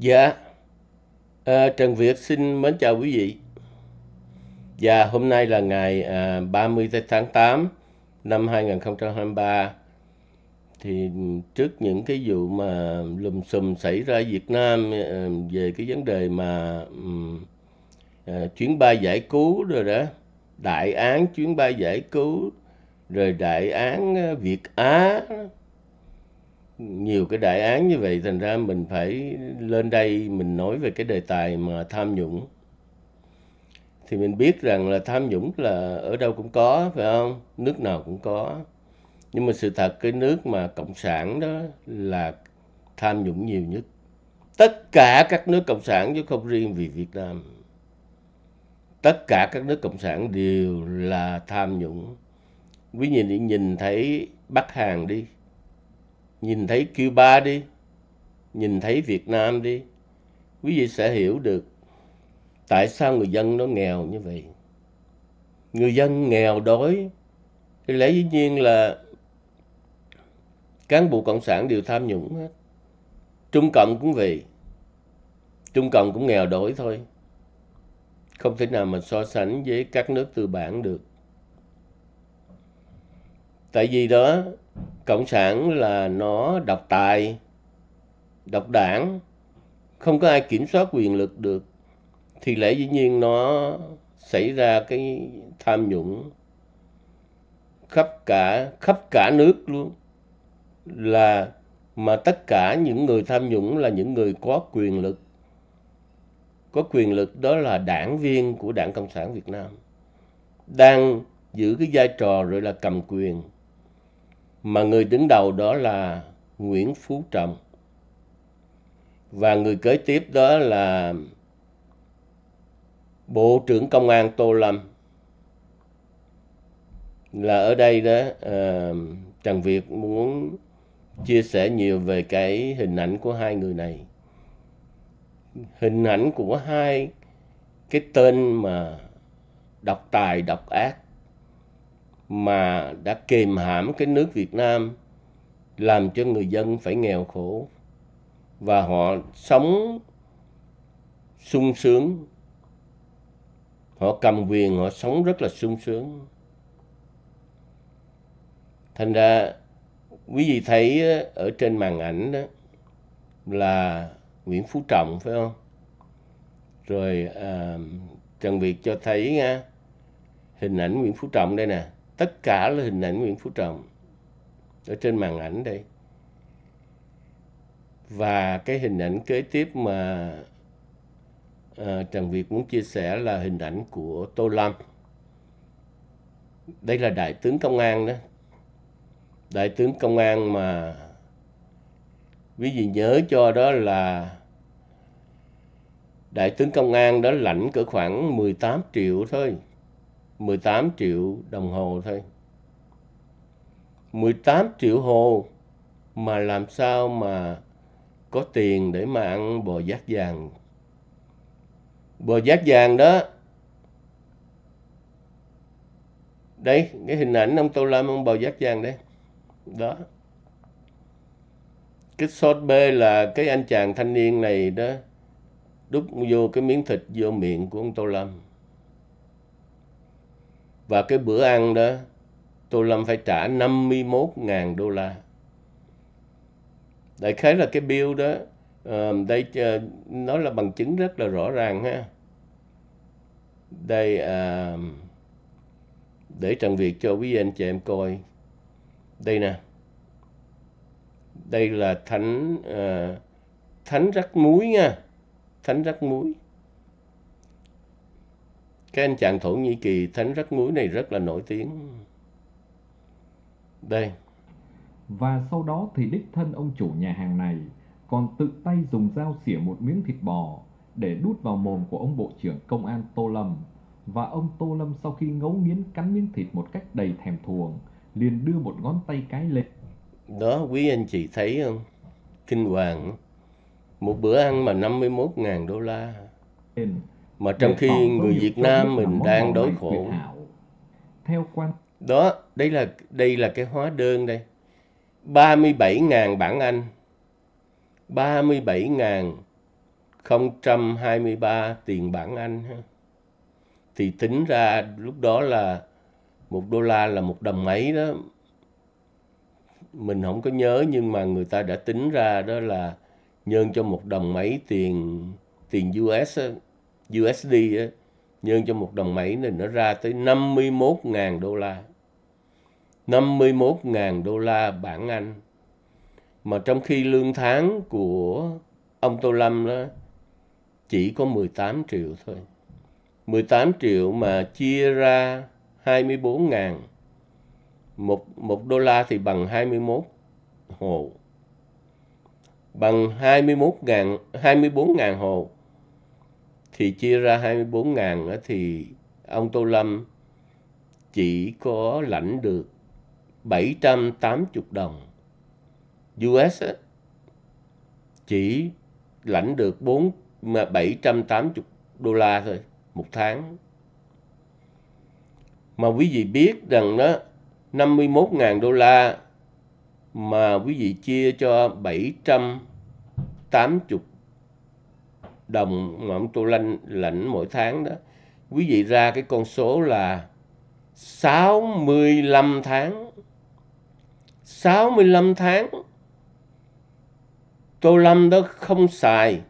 Dạ, à, Trần Việt xin mến chào quý vị. Dạ, hôm nay là ngày à, 30 tháng 8 năm 2023. Thì trước những cái vụ mà lùm xùm xảy ra Việt Nam à, về cái vấn đề mà à, chuyến bay giải cứu rồi đó, đại án chuyến bay giải cứu, rồi đại án à, Việt Á, nhiều cái đại án như vậy thành ra mình phải lên đây mình nói về cái đề tài mà tham nhũng thì mình biết rằng là tham nhũng là ở đâu cũng có phải không nước nào cũng có nhưng mà sự thật cái nước mà cộng sản đó là tham nhũng nhiều nhất tất cả các nước cộng sản chứ không riêng vì việt nam tất cả các nước cộng sản đều là tham nhũng quý vị nhìn thấy bắc hàn đi nhìn thấy Cuba đi, nhìn thấy Việt Nam đi, quý vị sẽ hiểu được tại sao người dân nó nghèo như vậy. Người dân nghèo đói thì lẽ dĩ nhiên là cán bộ cộng sản đều tham nhũng hết. Trung Cộng cũng vậy. Trung Cộng cũng nghèo đói thôi. Không thể nào mà so sánh với các nước tư bản được tại vì đó cộng sản là nó độc tài độc đảng không có ai kiểm soát quyền lực được thì lẽ dĩ nhiên nó xảy ra cái tham nhũng khắp cả khắp cả nước luôn là mà tất cả những người tham nhũng là những người có quyền lực có quyền lực đó là đảng viên của đảng cộng sản việt nam đang giữ cái vai trò rồi là cầm quyền mà người đứng đầu đó là Nguyễn Phú Trọng và người kế tiếp đó là Bộ trưởng Công an Tô Lâm là ở đây đó à, Trần Việt muốn chia sẻ nhiều về cái hình ảnh của hai người này hình ảnh của hai cái tên mà độc tài độc ác mà đã kìm hãm cái nước Việt Nam làm cho người dân phải nghèo khổ và họ sống sung sướng họ cầm quyền họ sống rất là sung sướng thành ra quý vị thấy ở trên màn ảnh đó là Nguyễn Phú Trọng phải không rồi à, Trần Việt cho thấy nha hình ảnh Nguyễn Phú Trọng đây nè tất cả là hình ảnh Nguyễn Phú Trọng ở trên màn ảnh đây và cái hình ảnh kế tiếp mà à, Trần Việt muốn chia sẻ là hình ảnh của Tô Lâm đây là đại tướng công an đó đại tướng công an mà quý vị nhớ cho đó là đại tướng công an đó lãnh cỡ khoảng 18 triệu thôi 18 triệu đồng hồ thôi. 18 triệu hồ mà làm sao mà có tiền để mà ăn bò giác vàng. Bò giác vàng đó. Đây, cái hình ảnh ông Tô Lâm ăn bò giác vàng đấy. Đó. Cái shot B là cái anh chàng thanh niên này đó đút vô cái miếng thịt vô miệng của ông Tô Lâm. Và cái bữa ăn đó, Tô Lâm phải trả 51.000 đô la. Đại khái là cái bill đó, uh, đây uh, nó là bằng chứng rất là rõ ràng ha. Đây, uh, để Trần việc cho quý anh chị em coi. Đây nè. Đây là thánh uh, thánh rắc muối nha. Thánh rắc muối cái anh chàng Thổ Nhĩ Kỳ thánh rắc muối này rất là nổi tiếng. Đây. Và sau đó thì đích thân ông chủ nhà hàng này còn tự tay dùng dao xỉa một miếng thịt bò để đút vào mồm của ông Bộ trưởng Công an Tô Lâm. Và ông Tô Lâm sau khi ngấu nghiến cắn miếng thịt một cách đầy thèm thuồng, liền đưa một ngón tay cái lên. Đó quý anh chị thấy không? Kinh hoàng. Một bữa ăn mà 51.000 đô la. Lên mà trong khi người Việt Nam mình đang đói khổ theo quan đó đây là đây là cái hóa đơn đây 37.000 bảng Anh 37.023 tiền bảng Anh ha. thì tính ra lúc đó là một đô la là một đồng mấy đó mình không có nhớ nhưng mà người ta đã tính ra đó là nhân cho một đồng mấy tiền tiền US USD á, nhân cho một đồng Mỹ này nó ra tới 51.000 đô la. 51.000 đô la bảng Anh. Mà trong khi lương tháng của ông Tô Lâm đó chỉ có 18 triệu thôi. 18 triệu mà chia ra 24 000 Một, một đô la thì bằng 21 hồ. Bằng 21 000 24 000 hồ thì chia ra 24 ngàn thì ông Tô Lâm chỉ có lãnh được 780 đồng US chỉ lãnh được 4 mà 780 đô la thôi một tháng mà quý vị biết rằng đó 51.000 đô la mà quý vị chia cho 780 đồng mà ông Tô Lanh lãnh mỗi tháng đó quý vị ra cái con số là 65 tháng 65 tháng Tô Lâm đó không xài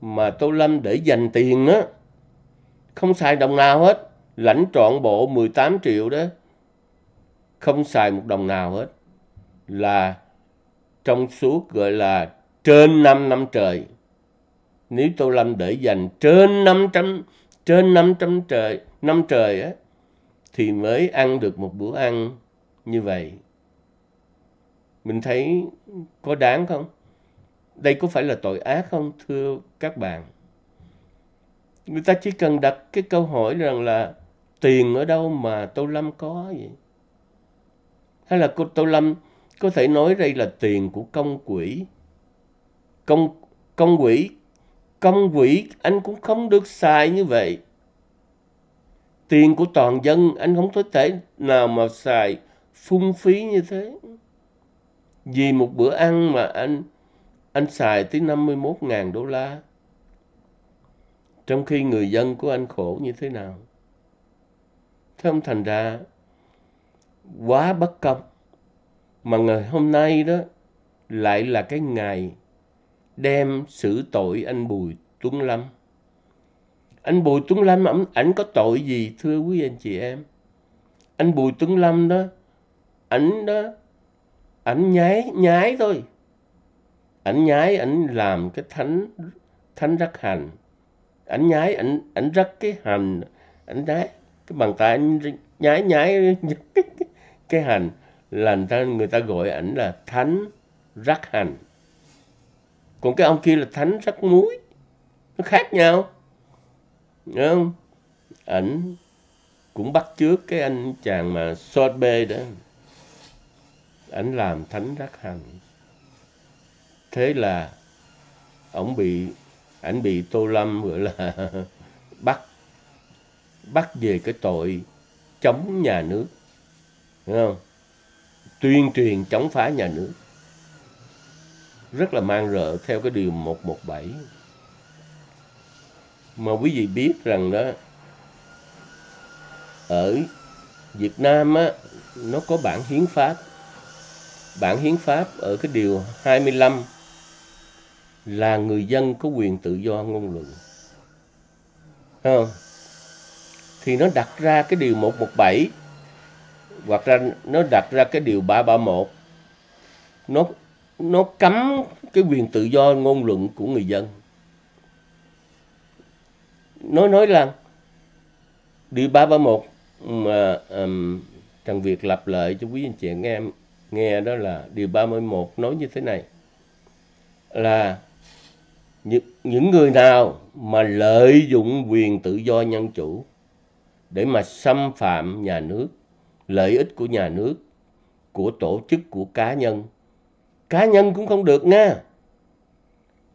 mà Tô Lâm để dành tiền á không xài đồng nào hết lãnh trọn bộ 18 triệu đó không xài một đồng nào hết là trong suốt gọi là trên 5 năm trời nếu Tô Lâm để dành trên 500 trên 500 trời năm trời á thì mới ăn được một bữa ăn như vậy. Mình thấy có đáng không? Đây có phải là tội ác không thưa các bạn? Người ta chỉ cần đặt cái câu hỏi rằng là tiền ở đâu mà Tô Lâm có vậy? Hay là cô Tô Lâm có thể nói đây là tiền của công quỹ? Công công quỹ công quỹ anh cũng không được xài như vậy. Tiền của toàn dân anh không có thể nào mà xài phung phí như thế. Vì một bữa ăn mà anh anh xài tới 51.000 đô la. Trong khi người dân của anh khổ như thế nào? Thế không thành ra quá bất công. Mà ngày hôm nay đó lại là cái ngày đem xử tội anh Bùi Tuấn Lâm. Anh Bùi Tuấn Lâm, ảnh, ảnh có tội gì thưa quý anh chị em? Anh Bùi Tuấn Lâm đó, ảnh đó, ảnh nhái, nhái thôi. Ảnh nhái, ảnh làm cái thánh, thánh rắc hành. Ảnh nhái, ảnh, ảnh rắc cái hành, ảnh nhái, cái bàn tay ảnh nhái, nhái, nhái cái hành là người ta, người ta gọi ảnh là thánh rắc hành còn cái ông kia là thánh rắc muối nó khác nhau Đúng không ảnh cũng bắt trước cái anh chàng mà sot bê đó ảnh làm thánh rắc hằng thế là ổng bị ảnh bị tô lâm gọi là bắt bắt về cái tội chống nhà nước Đúng không tuyên truyền chống phá nhà nước rất là mang rợ theo cái điều 117 mà quý vị biết rằng đó ở Việt Nam á nó có bản hiến pháp bản hiến pháp ở cái điều 25 là người dân có quyền tự do ngôn luận không thì nó đặt ra cái điều 117 hoặc ra nó đặt ra cái điều 331 nó nó cấm cái quyền tự do ngôn luận của người dân Nói nói là điều một mà um, thằng Việt lặp lại cho quý anh chị nghe nghe đó là điều 31 nói như thế này là những, những người nào mà lợi dụng quyền tự do nhân chủ để mà xâm phạm nhà nước, lợi ích của nhà nước, của tổ chức, của cá nhân cá nhân cũng không được nha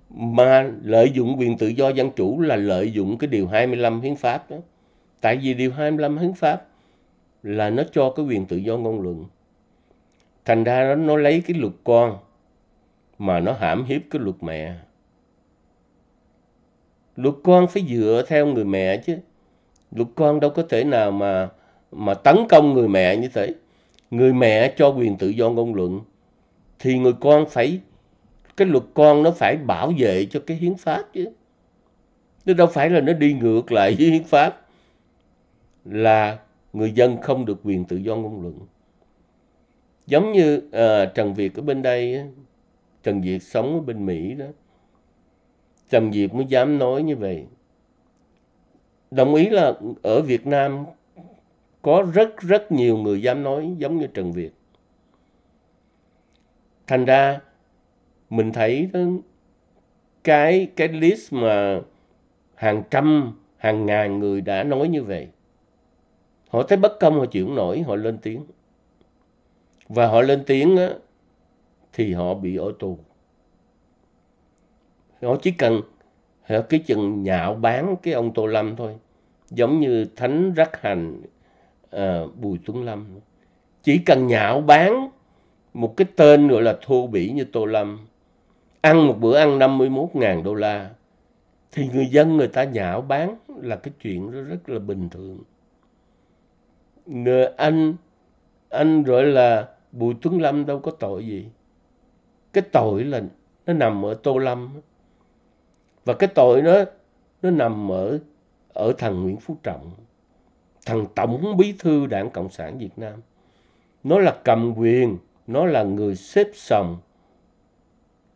mà lợi dụng quyền tự do dân chủ là lợi dụng cái điều 25 hiến pháp đó. Tại vì điều 25 hiến pháp là nó cho cái quyền tự do ngôn luận. Thành ra nó, nó lấy cái luật con mà nó hãm hiếp cái luật mẹ. Luật con phải dựa theo người mẹ chứ. Luật con đâu có thể nào mà mà tấn công người mẹ như thế. Người mẹ cho quyền tự do ngôn luận thì người con phải cái luật con nó phải bảo vệ cho cái hiến pháp chứ nó đâu phải là nó đi ngược lại với hiến pháp là người dân không được quyền tự do ngôn luận giống như à, trần việt ở bên đây trần việt sống ở bên mỹ đó trần việt mới dám nói như vậy đồng ý là ở việt nam có rất rất nhiều người dám nói giống như trần việt thành ra mình thấy cái cái list mà hàng trăm hàng ngàn người đã nói như vậy họ thấy bất công họ chịu nổi họ lên tiếng và họ lên tiếng á, thì họ bị ở tù họ chỉ cần họ cái chừng nhạo bán cái ông tô lâm thôi giống như thánh rắc hành à, bùi tuấn lâm chỉ cần nhạo bán một cái tên gọi là thô bỉ như Tô Lâm ăn một bữa ăn 51.000 đô la thì người dân người ta nhạo bán là cái chuyện đó rất là bình thường. Người anh anh gọi là Bùi Tuấn Lâm đâu có tội gì. Cái tội là nó nằm ở Tô Lâm. Và cái tội nó nó nằm ở ở thằng Nguyễn Phú Trọng, thằng tổng bí thư Đảng Cộng sản Việt Nam. Nó là cầm quyền nó là người xếp sòng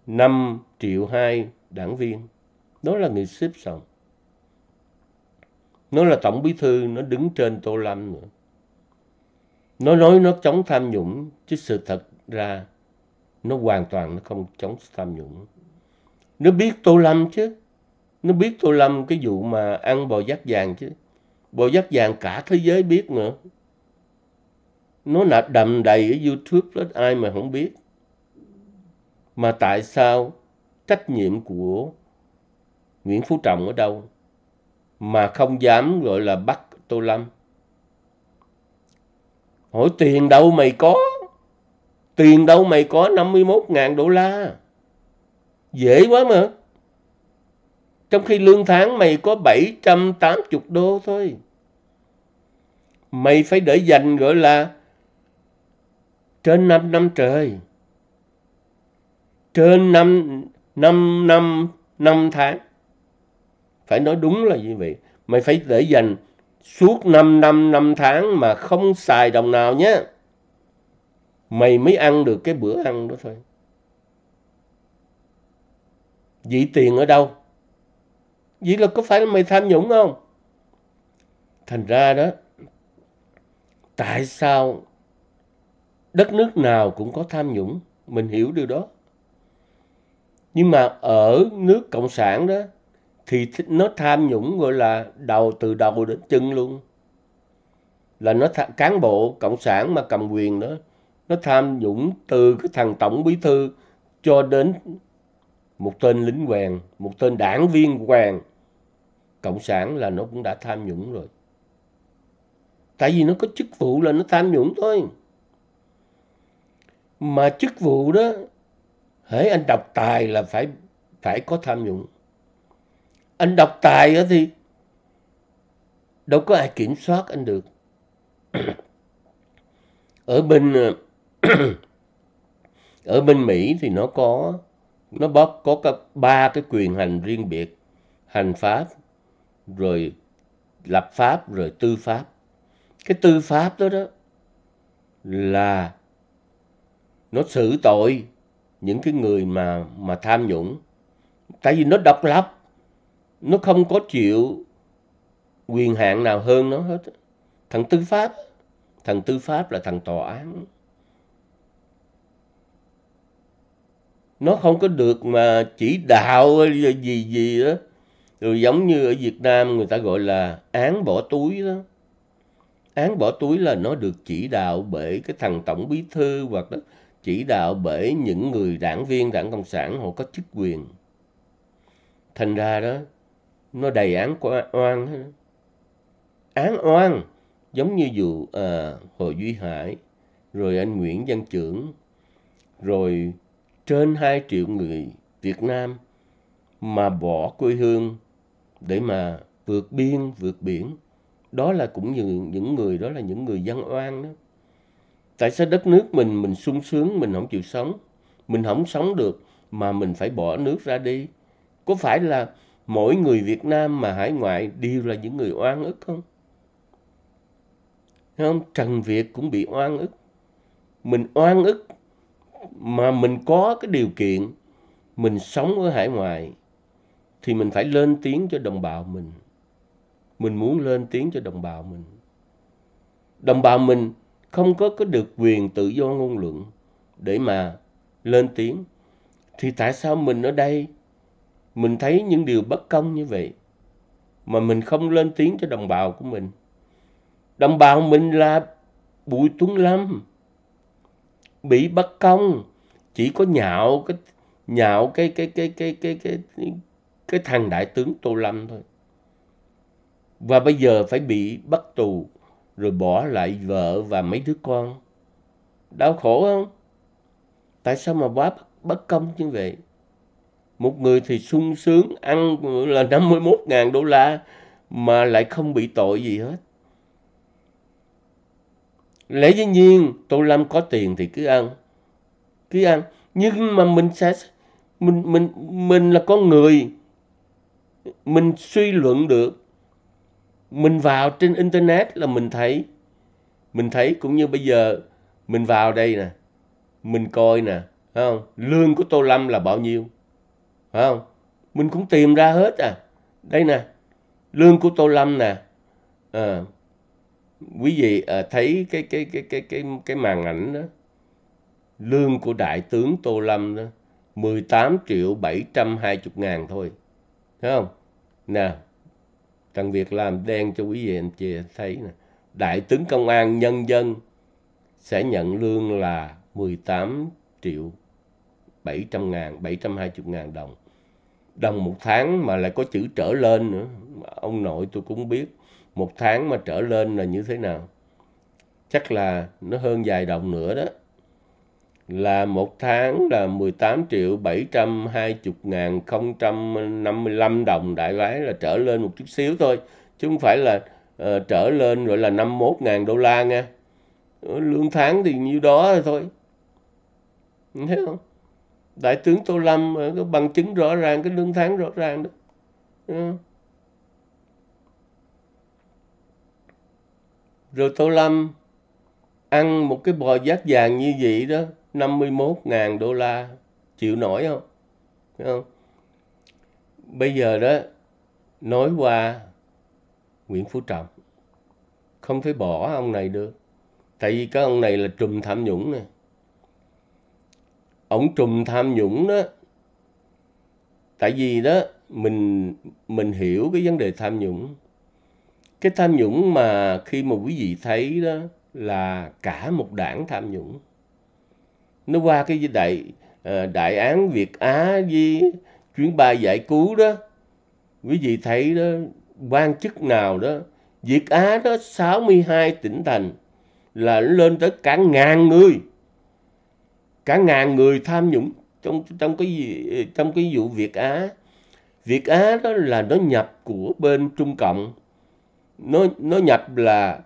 5 triệu 2 đảng viên. Nó là người xếp sòng. Nó là tổng bí thư, nó đứng trên Tô Lâm nữa. Nó nói nó chống tham nhũng, chứ sự thật ra nó hoàn toàn nó không chống tham nhũng. Nó biết Tô Lâm chứ. Nó biết Tô Lâm cái vụ mà ăn bò giác vàng chứ. Bò giác vàng cả thế giới biết nữa nó là đầm đầy ở YouTube đó ai mà không biết. Mà tại sao trách nhiệm của Nguyễn Phú Trọng ở đâu mà không dám gọi là bắt Tô Lâm? Hỏi tiền đâu mày có? Tiền đâu mày có 51.000 đô la? Dễ quá mà. Trong khi lương tháng mày có 780 đô thôi. Mày phải để dành gọi là trên 5 năm trời trên 5 5 năm 5 tháng phải nói đúng là như vậy mày phải để dành suốt 5 năm 5 tháng mà không xài đồng nào nhé mày mới ăn được cái bữa ăn đó thôi vậy tiền ở đâu vậy là có phải là mày tham nhũng không thành ra đó tại sao đất nước nào cũng có tham nhũng mình hiểu điều đó nhưng mà ở nước cộng sản đó thì nó tham nhũng gọi là đầu từ đầu đến chân luôn là nó th- cán bộ cộng sản mà cầm quyền đó nó tham nhũng từ cái thằng tổng bí thư cho đến một tên lính quèn, một tên đảng viên quèn cộng sản là nó cũng đã tham nhũng rồi tại vì nó có chức vụ là nó tham nhũng thôi mà chức vụ đó hãy anh độc tài là phải phải có tham nhũng anh độc tài đó thì đâu có ai kiểm soát anh được ở bên ở bên Mỹ thì nó có nó bóp có cả ba cái quyền hành riêng biệt hành pháp rồi lập pháp rồi tư pháp cái tư pháp đó đó là nó xử tội những cái người mà mà tham nhũng tại vì nó độc lập nó không có chịu quyền hạn nào hơn nó hết thằng tư pháp thằng tư pháp là thằng tòa án nó không có được mà chỉ đạo gì gì đó rồi giống như ở Việt Nam người ta gọi là án bỏ túi đó án bỏ túi là nó được chỉ đạo bởi cái thằng tổng bí thư hoặc đó chỉ đạo bởi những người đảng viên đảng Cộng sản họ có chức quyền. Thành ra đó, nó đầy án oan. Án oan, giống như vụ à, Hồ Duy Hải, rồi anh Nguyễn Văn Trưởng, rồi trên 2 triệu người Việt Nam mà bỏ quê hương để mà vượt biên, vượt biển. Đó là cũng như những người đó là những người dân oan đó tại sao đất nước mình mình sung sướng mình không chịu sống mình không sống được mà mình phải bỏ nước ra đi có phải là mỗi người việt nam mà hải ngoại đều là những người oan ức không không trần việt cũng bị oan ức mình oan ức mà mình có cái điều kiện mình sống ở hải ngoại thì mình phải lên tiếng cho đồng bào mình mình muốn lên tiếng cho đồng bào mình đồng bào mình không có có được quyền tự do ngôn luận để mà lên tiếng thì tại sao mình ở đây mình thấy những điều bất công như vậy mà mình không lên tiếng cho đồng bào của mình đồng bào mình là bụi tuấn lâm bị bất công chỉ có nhạo cái nhạo cái cái cái cái cái cái cái, cái thằng đại tướng tô lâm thôi và bây giờ phải bị bắt tù rồi bỏ lại vợ và mấy đứa con. Đau khổ không? Tại sao mà bác bất công như vậy? Một người thì sung sướng ăn là 51.000 đô la mà lại không bị tội gì hết. Lẽ dĩ nhiên Tô Lâm có tiền thì cứ ăn. Cứ ăn. Nhưng mà mình sẽ mình mình mình là con người mình suy luận được mình vào trên internet là mình thấy mình thấy cũng như bây giờ mình vào đây nè mình coi nè phải không lương của tô lâm là bao nhiêu phải không mình cũng tìm ra hết à đây nè lương của tô lâm nè à, quý vị à, thấy cái cái cái cái cái cái màn ảnh đó lương của đại tướng tô lâm đó 18 triệu 720 ngàn thôi thấy không Nè thằng việc làm đen cho quý vị anh chị thấy nè. Đại tướng công an nhân dân sẽ nhận lương là 18 triệu 700 ngàn, 720 ngàn đồng. Đồng một tháng mà lại có chữ trở lên nữa. Ông nội tôi cũng biết một tháng mà trở lên là như thế nào. Chắc là nó hơn vài đồng nữa đó là một tháng là 18 triệu 720 ngàn 055 đồng đại khái là trở lên một chút xíu thôi chứ không phải là uh, trở lên gọi là 51 ngàn đô la nha ờ, lương tháng thì nhiêu đó thôi thấy không đại tướng tô lâm ờ, có bằng chứng rõ ràng cái lương tháng rõ ràng đó rồi tô lâm ăn một cái bò giác vàng như vậy đó 51.000 đô la chịu nổi không? Thấy không? Bây giờ đó nói qua Nguyễn Phú Trọng không thể bỏ ông này được. Tại vì cái ông này là trùm tham nhũng nè. Ông trùm tham nhũng đó. Tại vì đó mình mình hiểu cái vấn đề tham nhũng. Cái tham nhũng mà khi mà quý vị thấy đó là cả một đảng tham nhũng nó qua cái đại ờ, đại án Việt Á với chuyến bay giải cứu đó quý vị thấy đó quan chức nào đó Việt Á đó 62 tỉnh thành là lên tới cả ngàn người cả ngàn người tham nhũng trong trong cái trong cái vụ Việt Á Việt Á đó là nó nhập của bên Trung Cộng nó nó nhập là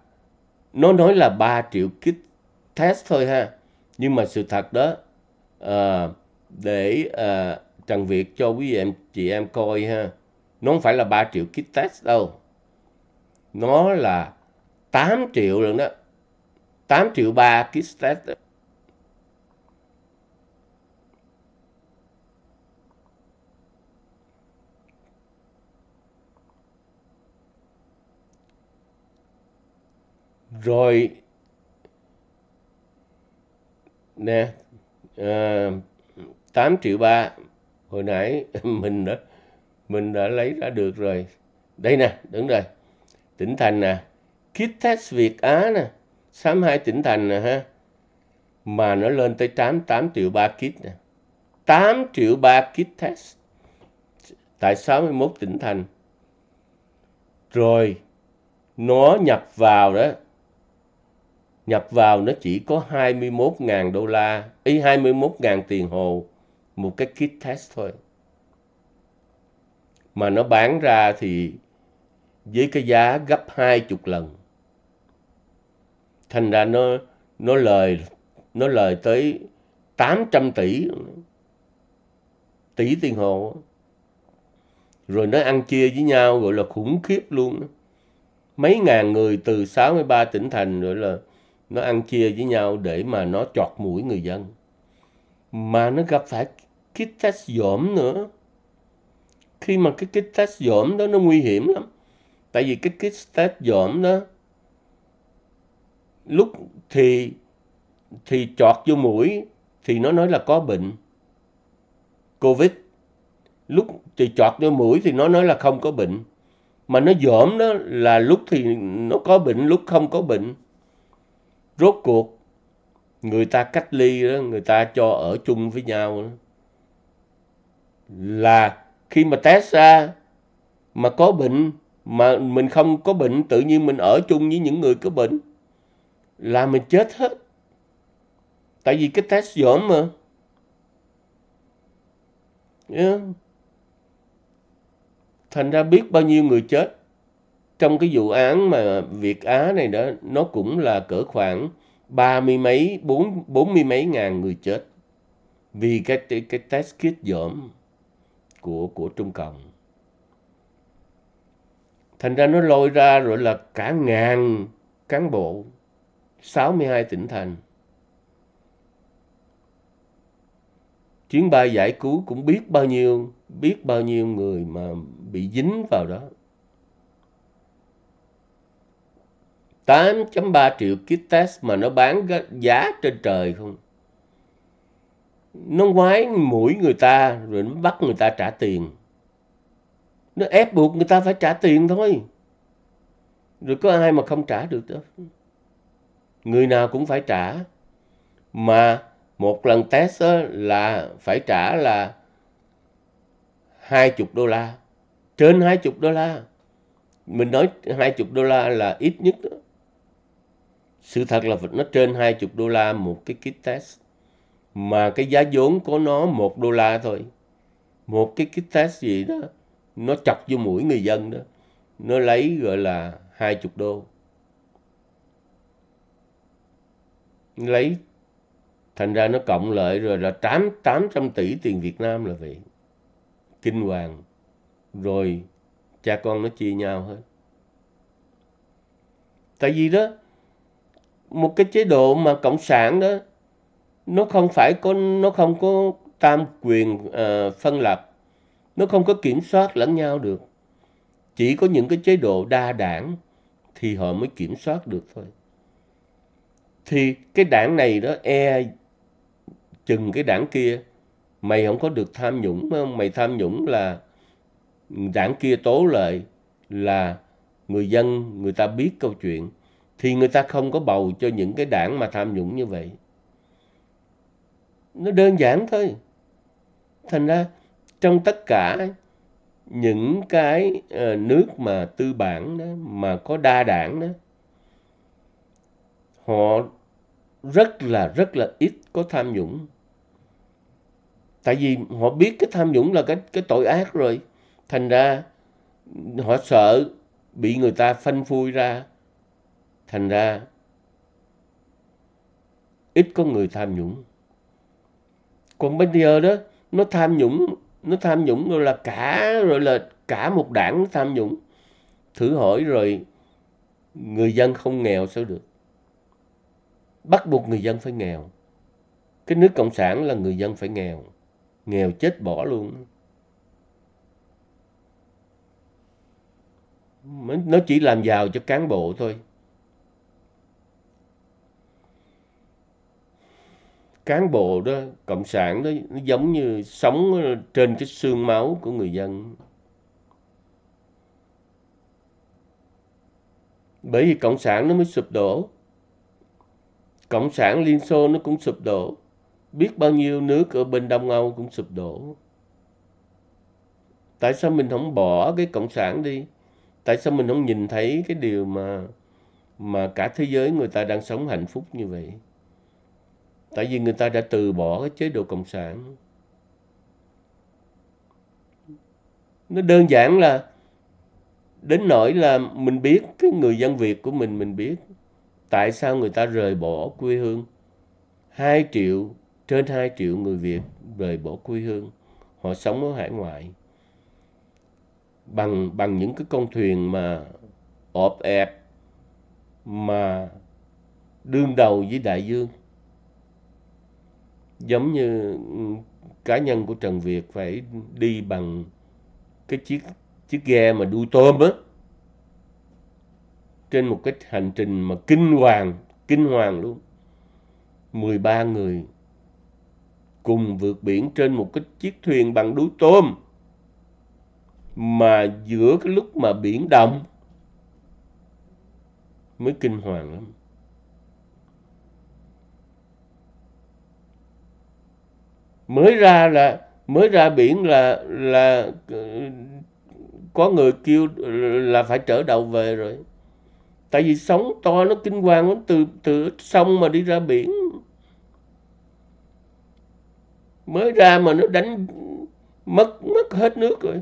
nó nói là 3 triệu kit test thôi ha nhưng mà sự thật đó à, để à, Trần Việt cho quý em chị em coi ha nó không phải là 3 triệu kit test đâu nó là 8 triệu rồi đó 8 triệu 3 kit test đó. rồi nè à, ờ, 8 triệu ba hồi nãy mình đã mình đã lấy ra được rồi đây nè đứng đây tỉnh thành nè kit test việt á nè 62 tỉnh thành nè ha mà nó lên tới 88 triệu 3 kit nè 8 triệu 3 kit test tại 61 tỉnh thành rồi nó nhập vào đó nhập vào nó chỉ có 21.000 đô la, ý 21.000 tiền hồ một cái kit test thôi. Mà nó bán ra thì với cái giá gấp 20 lần. Thành ra nó nó lời nó lời tới 800 tỷ tỷ tiền hồ rồi nó ăn chia với nhau gọi là khủng khiếp luôn mấy ngàn người từ 63 tỉnh thành rồi là nó ăn chia với nhau để mà nó chọt mũi người dân mà nó gặp phải cái test dỗm nữa khi mà cái kit test dỗm đó nó nguy hiểm lắm tại vì cái kit test dỗm đó lúc thì thì chọt vô mũi thì nó nói là có bệnh covid lúc thì chọt vô mũi thì nó nói là không có bệnh mà nó dỗm đó là lúc thì nó có bệnh lúc không có bệnh rốt cuộc người ta cách ly đó người ta cho ở chung với nhau đó. là khi mà test ra mà có bệnh mà mình không có bệnh tự nhiên mình ở chung với những người có bệnh là mình chết hết tại vì cái test dởm mà yeah. thành ra biết bao nhiêu người chết trong cái vụ án mà Việt Á này đó nó cũng là cỡ khoảng ba mươi mấy bốn bốn mươi mấy ngàn người chết vì cái cái, test kit dởm của của Trung Cộng thành ra nó lôi ra rồi là cả ngàn cán bộ 62 tỉnh thành chuyến bay giải cứu cũng biết bao nhiêu biết bao nhiêu người mà bị dính vào đó 8.3 triệu kit test mà nó bán giá trên trời không? Nó ngoái mũi người ta rồi nó bắt người ta trả tiền. Nó ép buộc người ta phải trả tiền thôi. Rồi có ai mà không trả được đâu. Người nào cũng phải trả. Mà một lần test là phải trả là 20 đô la. Trên 20 đô la. Mình nói 20 đô la là ít nhất đó sự thật là nó trên 20 đô la một cái kit test mà cái giá vốn của nó một đô la thôi một cái kit test gì đó nó chọc vô mũi người dân đó nó lấy gọi là 20 đô lấy thành ra nó cộng lợi rồi là 8 800 tỷ tiền Việt Nam là vậy kinh hoàng rồi cha con nó chia nhau hết tại vì đó một cái chế độ mà cộng sản đó nó không phải có nó không có tam quyền uh, phân lập nó không có kiểm soát lẫn nhau được chỉ có những cái chế độ đa đảng thì họ mới kiểm soát được thôi thì cái đảng này đó e chừng cái đảng kia mày không có được tham nhũng không? mày tham nhũng là đảng kia tố lợi là người dân người ta biết câu chuyện thì người ta không có bầu cho những cái đảng mà tham nhũng như vậy nó đơn giản thôi thành ra trong tất cả những cái ờ, nước mà tư bản đó mà có đa đảng đó họ rất là rất là ít có tham nhũng tại vì họ biết cái tham nhũng là cái cái tội ác rồi thành ra họ sợ bị người ta phanh phui ra Thành ra ít có người tham nhũng. Còn bây giờ đó nó tham nhũng, nó tham nhũng rồi là cả rồi là cả một đảng tham nhũng. Thử hỏi rồi người dân không nghèo sao được? Bắt buộc người dân phải nghèo. Cái nước cộng sản là người dân phải nghèo, nghèo chết bỏ luôn. Nó chỉ làm giàu cho cán bộ thôi. cán bộ đó cộng sản đó nó giống như sống trên cái xương máu của người dân bởi vì cộng sản nó mới sụp đổ cộng sản liên xô nó cũng sụp đổ biết bao nhiêu nước ở bên đông âu cũng sụp đổ tại sao mình không bỏ cái cộng sản đi tại sao mình không nhìn thấy cái điều mà mà cả thế giới người ta đang sống hạnh phúc như vậy tại vì người ta đã từ bỏ cái chế độ cộng sản nó đơn giản là đến nỗi là mình biết cái người dân việt của mình mình biết tại sao người ta rời bỏ quê hương hai triệu trên hai triệu người việt rời bỏ quê hương họ sống ở hải ngoại bằng bằng những cái con thuyền mà ọp ẹp mà đương đầu với đại dương giống như ừ, cá nhân của Trần Việt phải đi bằng cái chiếc chiếc ghe mà đuôi tôm á trên một cái hành trình mà kinh hoàng kinh hoàng luôn 13 người cùng vượt biển trên một cái chiếc thuyền bằng đuôi tôm mà giữa cái lúc mà biển động mới kinh hoàng lắm mới ra là mới ra biển là là ờ, có người kêu là phải trở đầu về rồi tại vì sóng to nó kinh hoàng lắm từ từ sông mà đi ra biển mới ra mà nó đánh mất mất hết nước rồi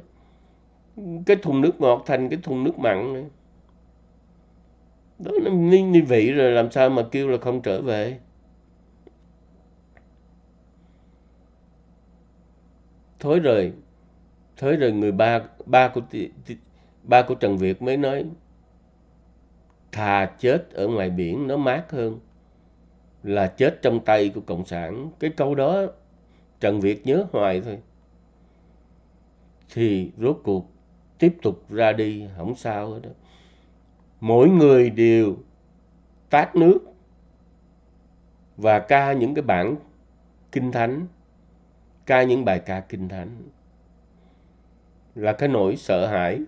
cái thùng nước ngọt thành cái thùng nước mặn này đó là như ni vị rồi làm sao mà kêu là không trở về thối rồi, thối rồi người ba ba của ba của Trần Việt mới nói thà chết ở ngoài biển nó mát hơn là chết trong tay của cộng sản cái câu đó Trần Việt nhớ hoài thôi thì rốt cuộc tiếp tục ra đi không sao hết đó mỗi người đều tát nước và ca những cái bản kinh thánh ca những bài ca kinh thánh là cái nỗi sợ hãi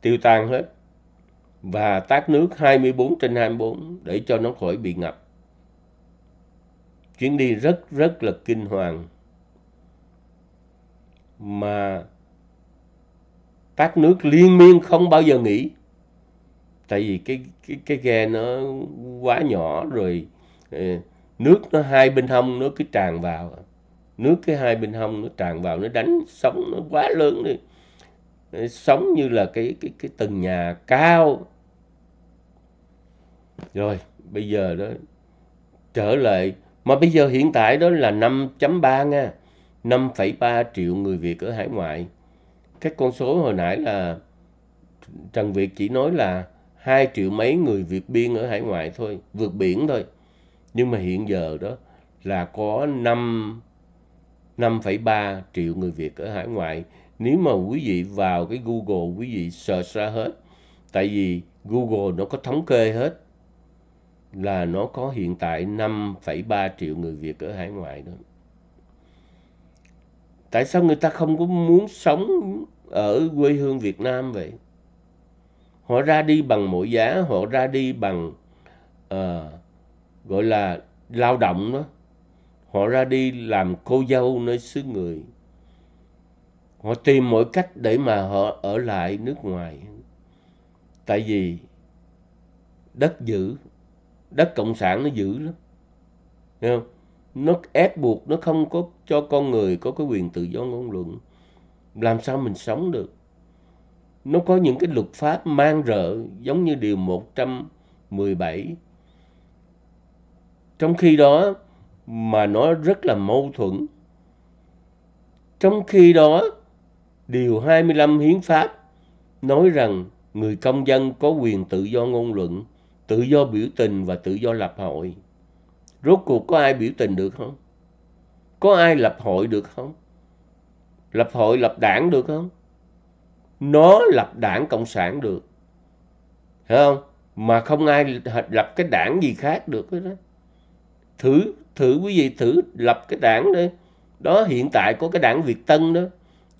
tiêu tan hết và tát nước 24 trên 24 để cho nó khỏi bị ngập. Chuyến đi rất rất là kinh hoàng mà tát nước liên miên không bao giờ nghỉ. Tại vì cái cái cái ghe nó quá nhỏ rồi ờ, nước nó hai bên hông nó cứ tràn vào nước cái hai bên hông nó tràn vào nó đánh sóng nó quá lớn đi sóng như là cái cái cái tầng nhà cao rồi bây giờ đó trở lại mà bây giờ hiện tại đó là 5.3 nha 5,3 triệu người Việt ở hải ngoại cái con số hồi nãy là Trần Việt chỉ nói là hai triệu mấy người Việt biên ở hải ngoại thôi vượt biển thôi nhưng mà hiện giờ đó là có năm 5,3 triệu người Việt ở hải ngoại. Nếu mà quý vị vào cái Google quý vị search ra hết. Tại vì Google nó có thống kê hết là nó có hiện tại 5,3 triệu người Việt ở hải ngoại đó. Tại sao người ta không có muốn sống ở quê hương Việt Nam vậy? Họ ra đi bằng mỗi giá, họ ra đi bằng uh, gọi là lao động đó Họ ra đi làm cô dâu nơi xứ người. Họ tìm mọi cách để mà họ ở lại nước ngoài. Tại vì đất giữ, đất cộng sản nó giữ lắm. Thấy không? Nó ép buộc, nó không có cho con người có cái quyền tự do ngôn luận. Làm sao mình sống được? Nó có những cái luật pháp mang rợ giống như điều 117. Trong khi đó mà nó rất là mâu thuẫn. Trong khi đó, Điều 25 Hiến pháp nói rằng người công dân có quyền tự do ngôn luận, tự do biểu tình và tự do lập hội. Rốt cuộc có ai biểu tình được không? Có ai lập hội được không? Lập hội lập đảng được không? Nó lập đảng cộng sản được. Thấy không? Mà không ai lập cái đảng gì khác được hết đó. Thử thử quý vị thử lập cái đảng đấy đó hiện tại có cái đảng Việt Tân đó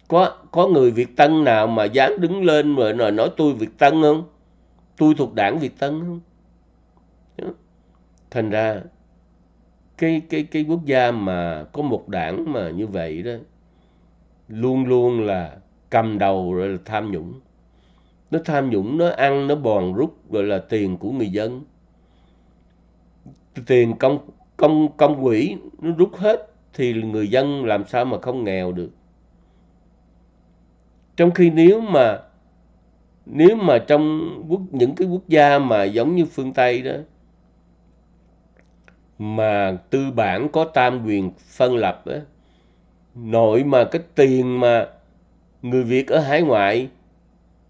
có có người Việt Tân nào mà dám đứng lên mà nói, nói tôi Việt Tân không tôi thuộc đảng Việt Tân không thành ra cái cái cái quốc gia mà có một đảng mà như vậy đó luôn luôn là cầm đầu rồi là tham nhũng nó tham nhũng nó ăn nó bòn rút rồi là tiền của người dân tiền công công công quỹ nó rút hết thì người dân làm sao mà không nghèo được trong khi nếu mà nếu mà trong quốc, những cái quốc gia mà giống như phương tây đó mà tư bản có tam quyền phân lập đó, nội mà cái tiền mà người việt ở hải ngoại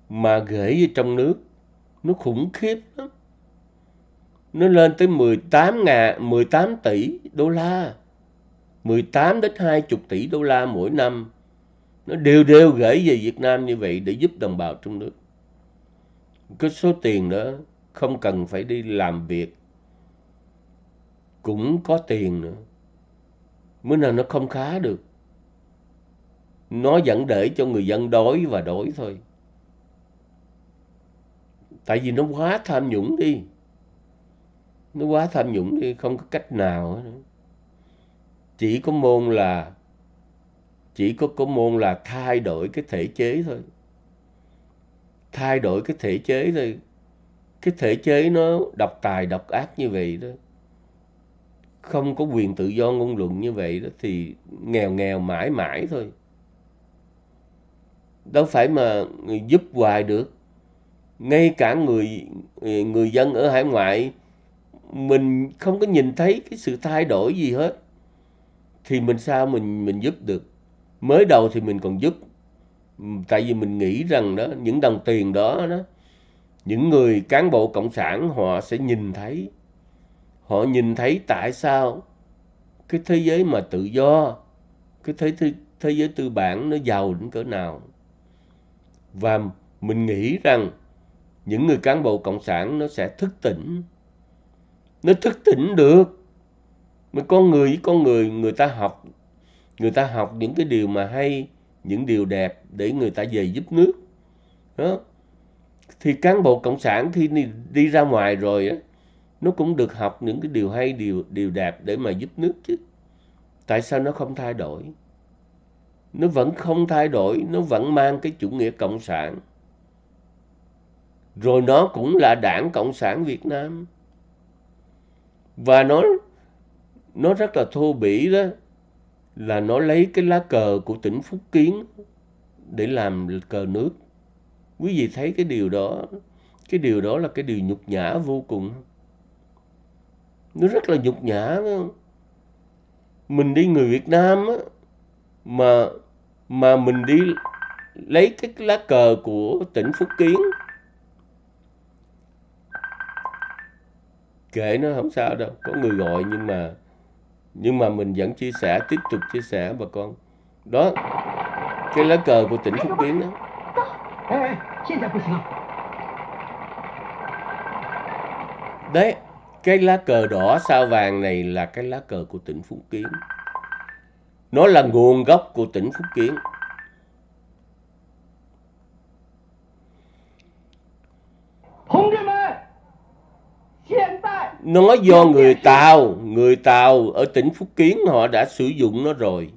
mà gửi trong nước nó khủng khiếp lắm nó lên tới 18 ngà, 18 tỷ đô la. 18 đến 20 tỷ đô la mỗi năm. Nó đều đều gửi về Việt Nam như vậy để giúp đồng bào trong nước. Cái số tiền đó không cần phải đi làm việc. Cũng có tiền nữa. Mới nào nó không khá được. Nó vẫn để cho người dân đói và đói thôi. Tại vì nó quá tham nhũng đi nó quá tham nhũng đi không có cách nào chỉ có môn là chỉ có có môn là thay đổi cái thể chế thôi thay đổi cái thể chế thôi cái thể chế nó độc tài độc ác như vậy đó không có quyền tự do ngôn luận như vậy đó thì nghèo nghèo mãi mãi thôi đâu phải mà giúp hoài được ngay cả người người dân ở hải ngoại mình không có nhìn thấy cái sự thay đổi gì hết thì mình sao mình mình giúp được mới đầu thì mình còn giúp tại vì mình nghĩ rằng đó những đồng tiền đó đó những người cán bộ cộng sản họ sẽ nhìn thấy họ nhìn thấy tại sao cái thế giới mà tự do cái thế thế, thế giới tư bản nó giàu đến cỡ nào và mình nghĩ rằng những người cán bộ cộng sản nó sẽ thức tỉnh nó thức tỉnh được mà con người với con người người ta học người ta học những cái điều mà hay những điều đẹp để người ta về giúp nước đó thì cán bộ cộng sản khi đi ra ngoài rồi á nó cũng được học những cái điều hay điều điều đẹp để mà giúp nước chứ tại sao nó không thay đổi nó vẫn không thay đổi nó vẫn mang cái chủ nghĩa cộng sản rồi nó cũng là đảng cộng sản việt nam và nó nó rất là thô bỉ đó là nó lấy cái lá cờ của tỉnh Phúc Kiến để làm cờ nước quý vị thấy cái điều đó cái điều đó là cái điều nhục nhã vô cùng nó rất là nhục nhã mình đi người Việt Nam á, mà mà mình đi lấy cái lá cờ của tỉnh Phúc Kiến kệ nó không sao đâu có người gọi nhưng mà nhưng mà mình vẫn chia sẻ tiếp tục chia sẻ bà con đó cái lá cờ của tỉnh phúc kiến đó đấy cái lá cờ đỏ sao vàng này là cái lá cờ của tỉnh phúc kiến nó là nguồn gốc của tỉnh phúc kiến Nó do người Tàu, người Tàu ở tỉnh Phúc Kiến họ đã sử dụng nó rồi.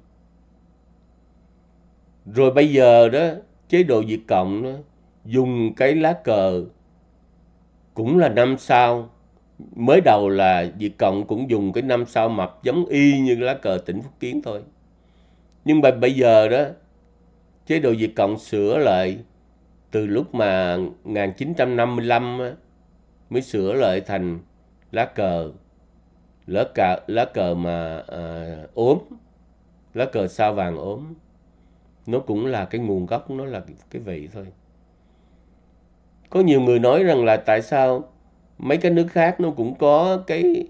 Rồi bây giờ đó, chế độ Việt Cộng đó, dùng cái lá cờ cũng là năm sao. Mới đầu là Việt Cộng cũng dùng cái năm sao mập giống y như lá cờ tỉnh Phúc Kiến thôi. Nhưng mà bây giờ đó, chế độ Việt Cộng sửa lại từ lúc mà 1955 mới sửa lại thành lá cờ lá cờ lá cờ mà à, ốm lá cờ sao vàng ốm nó cũng là cái nguồn gốc nó là cái vị thôi có nhiều người nói rằng là tại sao mấy cái nước khác nó cũng có cái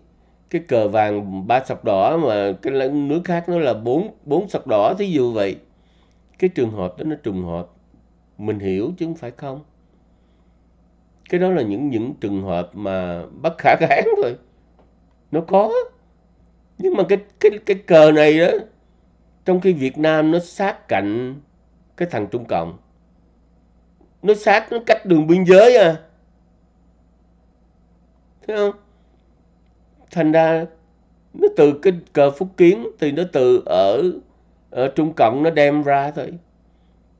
cái cờ vàng ba sọc đỏ mà cái nước khác nó là bốn bốn sọc đỏ thí dụ vậy cái trường hợp đó nó trùng hợp mình hiểu chứ không phải không cái đó là những những trường hợp mà bất khả kháng thôi nó có nhưng mà cái cái cái cờ này đó trong khi Việt Nam nó sát cạnh cái thằng Trung Cộng nó sát nó cách đường biên giới à thấy không thành ra nó từ cái cờ Phúc Kiến thì nó từ ở ở Trung Cộng nó đem ra thôi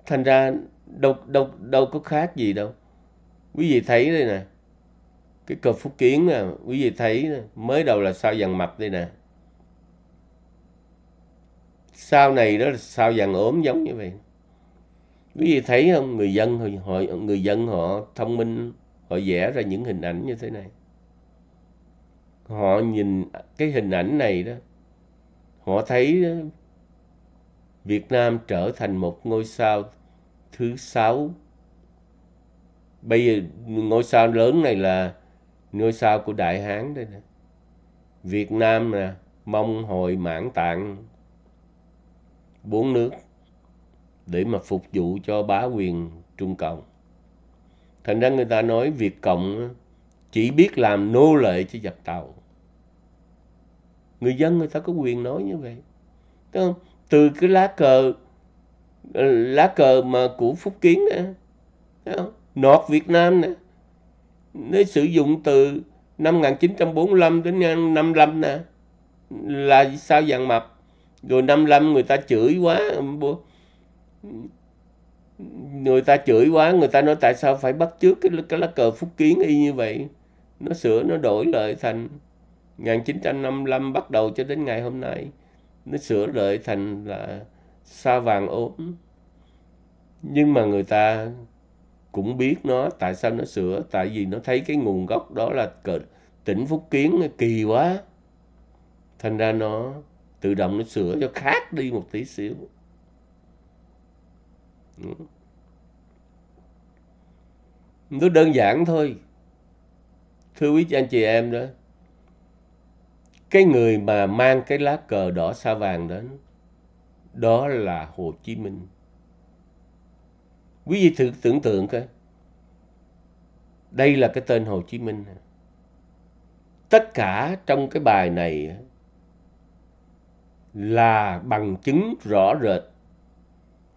thành ra đâu đâu đâu có khác gì đâu quý vị thấy đây nè cái cờ phúc kiến nè quý vị thấy mới đầu là sao vàng mập đây nè sau này đó là sao vàng ốm giống như vậy quý vị thấy không người dân họ người dân họ thông minh họ vẽ ra những hình ảnh như thế này họ nhìn cái hình ảnh này đó họ thấy Việt Nam trở thành một ngôi sao thứ sáu bây giờ ngôi sao lớn này là ngôi sao của đại hán đây nè việt nam nè mong hồi mãn tạng bốn nước để mà phục vụ cho bá quyền trung cộng thành ra người ta nói việt cộng chỉ biết làm nô lệ cho giặc tàu người dân người ta có quyền nói như vậy Đúng không từ cái lá cờ ờ, lá cờ mà của phúc kiến đó, không? nọt Việt Nam nè nó sử dụng từ năm 1945 đến năm 55 nè là sao vàng mập rồi năm 55 người ta chửi quá người ta chửi quá người ta nói tại sao phải bắt trước cái, cái lá cờ phúc kiến y như vậy nó sửa nó đổi lại thành 1955 bắt đầu cho đến ngày hôm nay nó sửa lại thành là sao vàng ốm nhưng mà người ta cũng biết nó tại sao nó sửa tại vì nó thấy cái nguồn gốc đó là cờ, tỉnh phúc kiến kỳ quá thành ra nó tự động nó sửa cho khác đi một tí xíu ừ. nó đơn giản thôi thưa quý anh chị em đó cái người mà mang cái lá cờ đỏ sao vàng đến đó là hồ chí minh quý vị thử tưởng tượng coi đây là cái tên hồ chí minh tất cả trong cái bài này là bằng chứng rõ rệt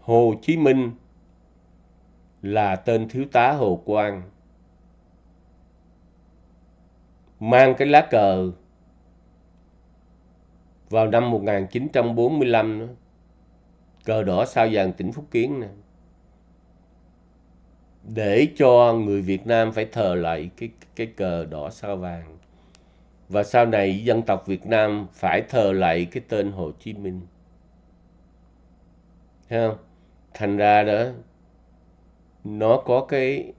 hồ chí minh là tên thiếu tá hồ quang mang cái lá cờ vào năm 1945 cờ đỏ sao vàng tỉnh Phúc Kiến này để cho người Việt Nam phải thờ lại cái cái cờ đỏ sao vàng và sau này dân tộc Việt Nam phải thờ lại cái tên Hồ Chí Minh thấy không thành ra đó nó có cái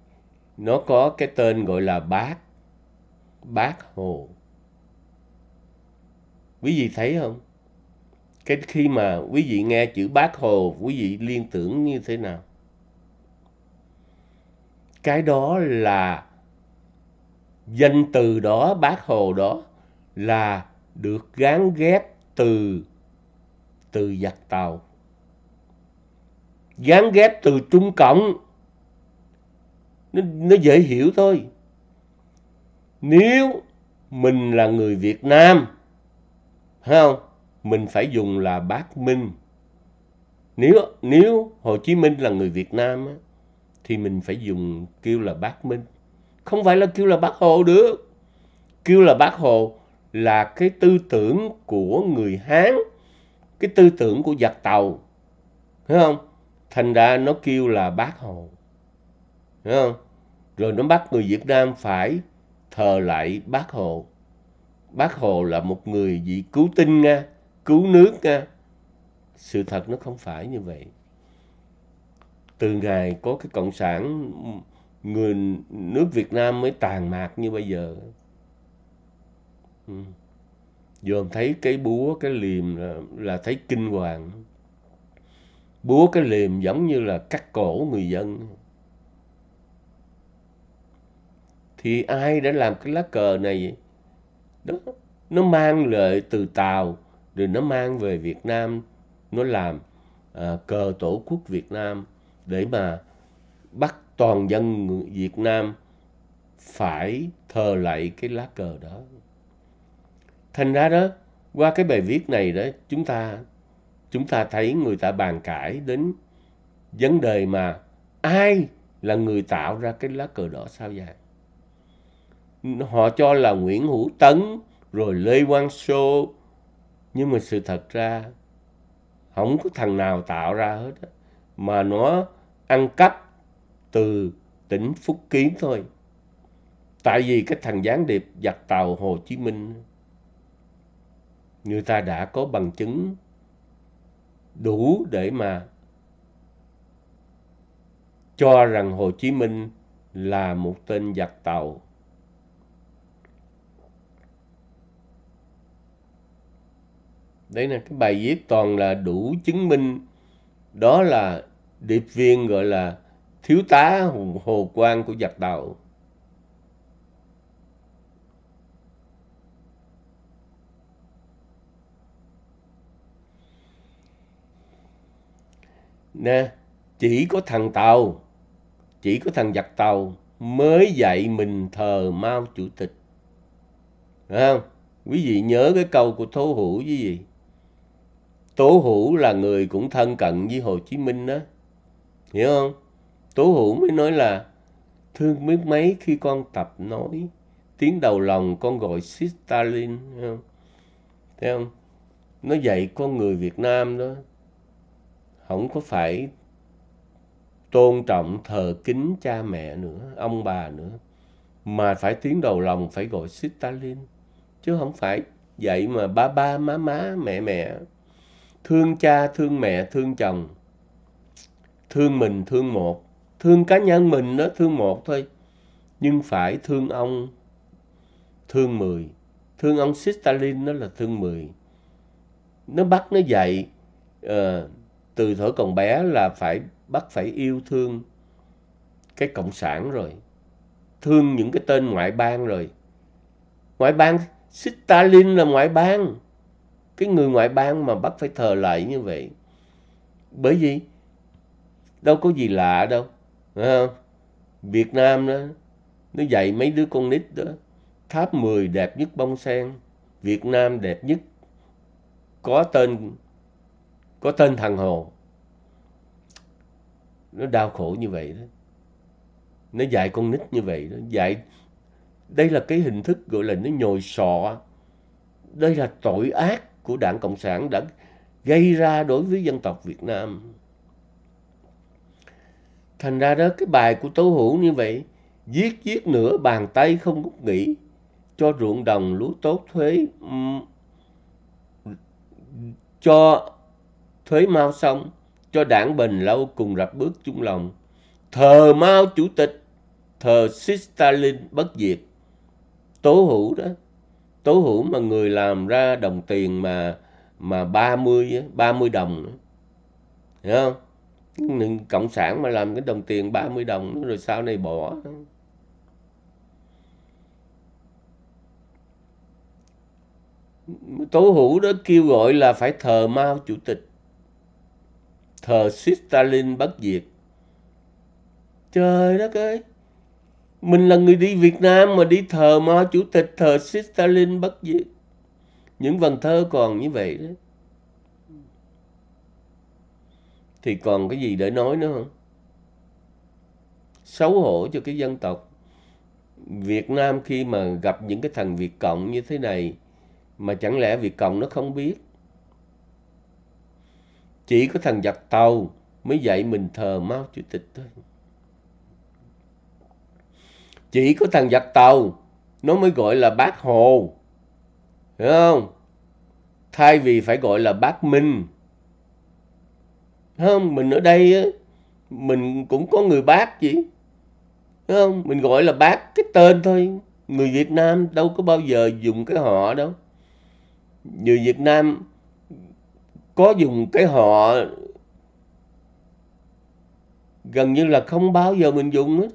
nó có cái tên gọi là bác bác hồ quý vị thấy không cái khi mà quý vị nghe chữ bác hồ quý vị liên tưởng như thế nào cái đó là danh từ đó bác hồ đó là được gán ghép từ từ giặc tàu gán ghép từ trung cộng nó, nó dễ hiểu thôi nếu mình là người việt nam không mình phải dùng là bác minh nếu nếu hồ chí minh là người việt nam á thì mình phải dùng kêu là bác Minh. Không phải là kêu là bác Hồ được. Kêu là bác Hồ là cái tư tưởng của người Hán, cái tư tưởng của giặc tàu. Thấy không? Thành ra nó kêu là bác Hồ. Thấy không? Rồi nó bắt người Việt Nam phải thờ lại bác Hồ. Bác Hồ là một người vị cứu tinh nha cứu nước nha Sự thật nó không phải như vậy từ ngày có cái cộng sản người nước Việt Nam mới tàn mạc như bây giờ ừ. thấy cái búa cái liềm là, là thấy kinh hoàng búa cái liềm giống như là cắt cổ người dân thì ai đã làm cái lá cờ này đó nó mang lợi từ tàu rồi nó mang về Việt Nam nó làm à, cờ tổ quốc Việt Nam để mà bắt toàn dân Việt Nam phải thờ lại cái lá cờ đó. Thành ra đó, qua cái bài viết này đó, chúng ta chúng ta thấy người ta bàn cãi đến vấn đề mà ai là người tạo ra cái lá cờ đỏ sao vậy? Họ cho là Nguyễn Hữu Tấn rồi Lê Quang Sô nhưng mà sự thật ra không có thằng nào tạo ra hết mà nó ăn cắp từ tỉnh Phúc Kiến thôi. Tại vì cái thằng gián điệp giặc tàu Hồ Chí Minh, người ta đã có bằng chứng đủ để mà cho rằng Hồ Chí Minh là một tên giặc tàu. Đấy là cái bài viết toàn là đủ chứng minh đó là điệp viên gọi là thiếu tá hồ quang của giặc tàu nè chỉ có thằng tàu chỉ có thằng giặc tàu mới dạy mình thờ mao chủ tịch Đúng không quý vị nhớ cái câu của tố hữu với gì tố hữu là người cũng thân cận với hồ chí minh đó hiểu không tố hữu mới nói là thương biết mấy khi con tập nói tiếng đầu lòng con gọi Sistalin không? thấy không nó dạy con người Việt Nam đó không có phải tôn trọng thờ kính cha mẹ nữa ông bà nữa mà phải tiếng đầu lòng phải gọi Stalin chứ không phải dạy mà ba ba má má mẹ mẹ thương cha thương mẹ thương chồng thương mình thương một thương cá nhân mình đó thương một thôi nhưng phải thương ông thương mười thương ông Sistalin nó là thương mười nó bắt nó dạy uh, từ thuở còn bé là phải bắt phải yêu thương cái cộng sản rồi thương những cái tên ngoại bang rồi ngoại bang Stalin là ngoại bang cái người ngoại bang mà bắt phải thờ lại như vậy bởi vì đâu có gì lạ đâu phải việt nam đó nó dạy mấy đứa con nít đó tháp 10 đẹp nhất bông sen việt nam đẹp nhất có tên có tên thằng hồ nó đau khổ như vậy đó nó dạy con nít như vậy đó dạy đây là cái hình thức gọi là nó nhồi sọ đây là tội ác của đảng cộng sản đã gây ra đối với dân tộc việt nam Thành ra đó cái bài của Tố Hữu như vậy, giết giết nửa bàn tay không ngút nghỉ, cho ruộng đồng lúa tốt thuế cho thuế mau xong, cho đảng bình lâu cùng rập bước chung lòng. Thờ Mao chủ tịch, thờ Stalin bất diệt. Tố hữu đó, tố hữu mà người làm ra đồng tiền mà mà 30 30 đồng. Hiểu không? cộng sản mà làm cái đồng tiền 30 đồng rồi sau này bỏ tố hữu đó kêu gọi là phải thờ mao chủ tịch thờ stalin bất diệt trời đất ơi mình là người đi việt nam mà đi thờ mao chủ tịch thờ stalin bất diệt những vần thơ còn như vậy đấy thì còn cái gì để nói nữa không xấu hổ cho cái dân tộc Việt Nam khi mà gặp những cái thằng Việt Cộng như thế này mà chẳng lẽ Việt Cộng nó không biết chỉ có thằng giặc tàu mới dạy mình thờ Mao Chủ tịch thôi chỉ có thằng giặc tàu nó mới gọi là bác Hồ hiểu không thay vì phải gọi là bác Minh không mình ở đây á, mình cũng có người bác gì không mình gọi là bác cái tên thôi người việt nam đâu có bao giờ dùng cái họ đâu người việt nam có dùng cái họ gần như là không bao giờ mình dùng hết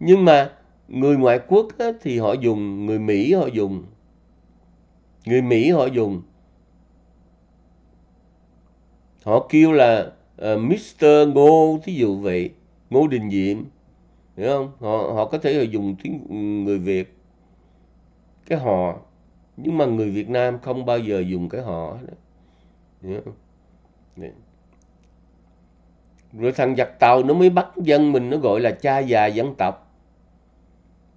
nhưng mà người ngoại quốc á, thì họ dùng người mỹ họ dùng người mỹ họ dùng họ kêu là uh, ờ, Mr Ngô thí dụ vậy Ngô Đình Diệm hiểu không họ họ có thể là dùng tiếng ừ, người Việt cái họ nhưng mà người Việt Nam không bao giờ dùng cái họ Hiểu không? Rồi thằng giặc tàu nó mới bắt dân mình nó gọi là cha già dân tộc.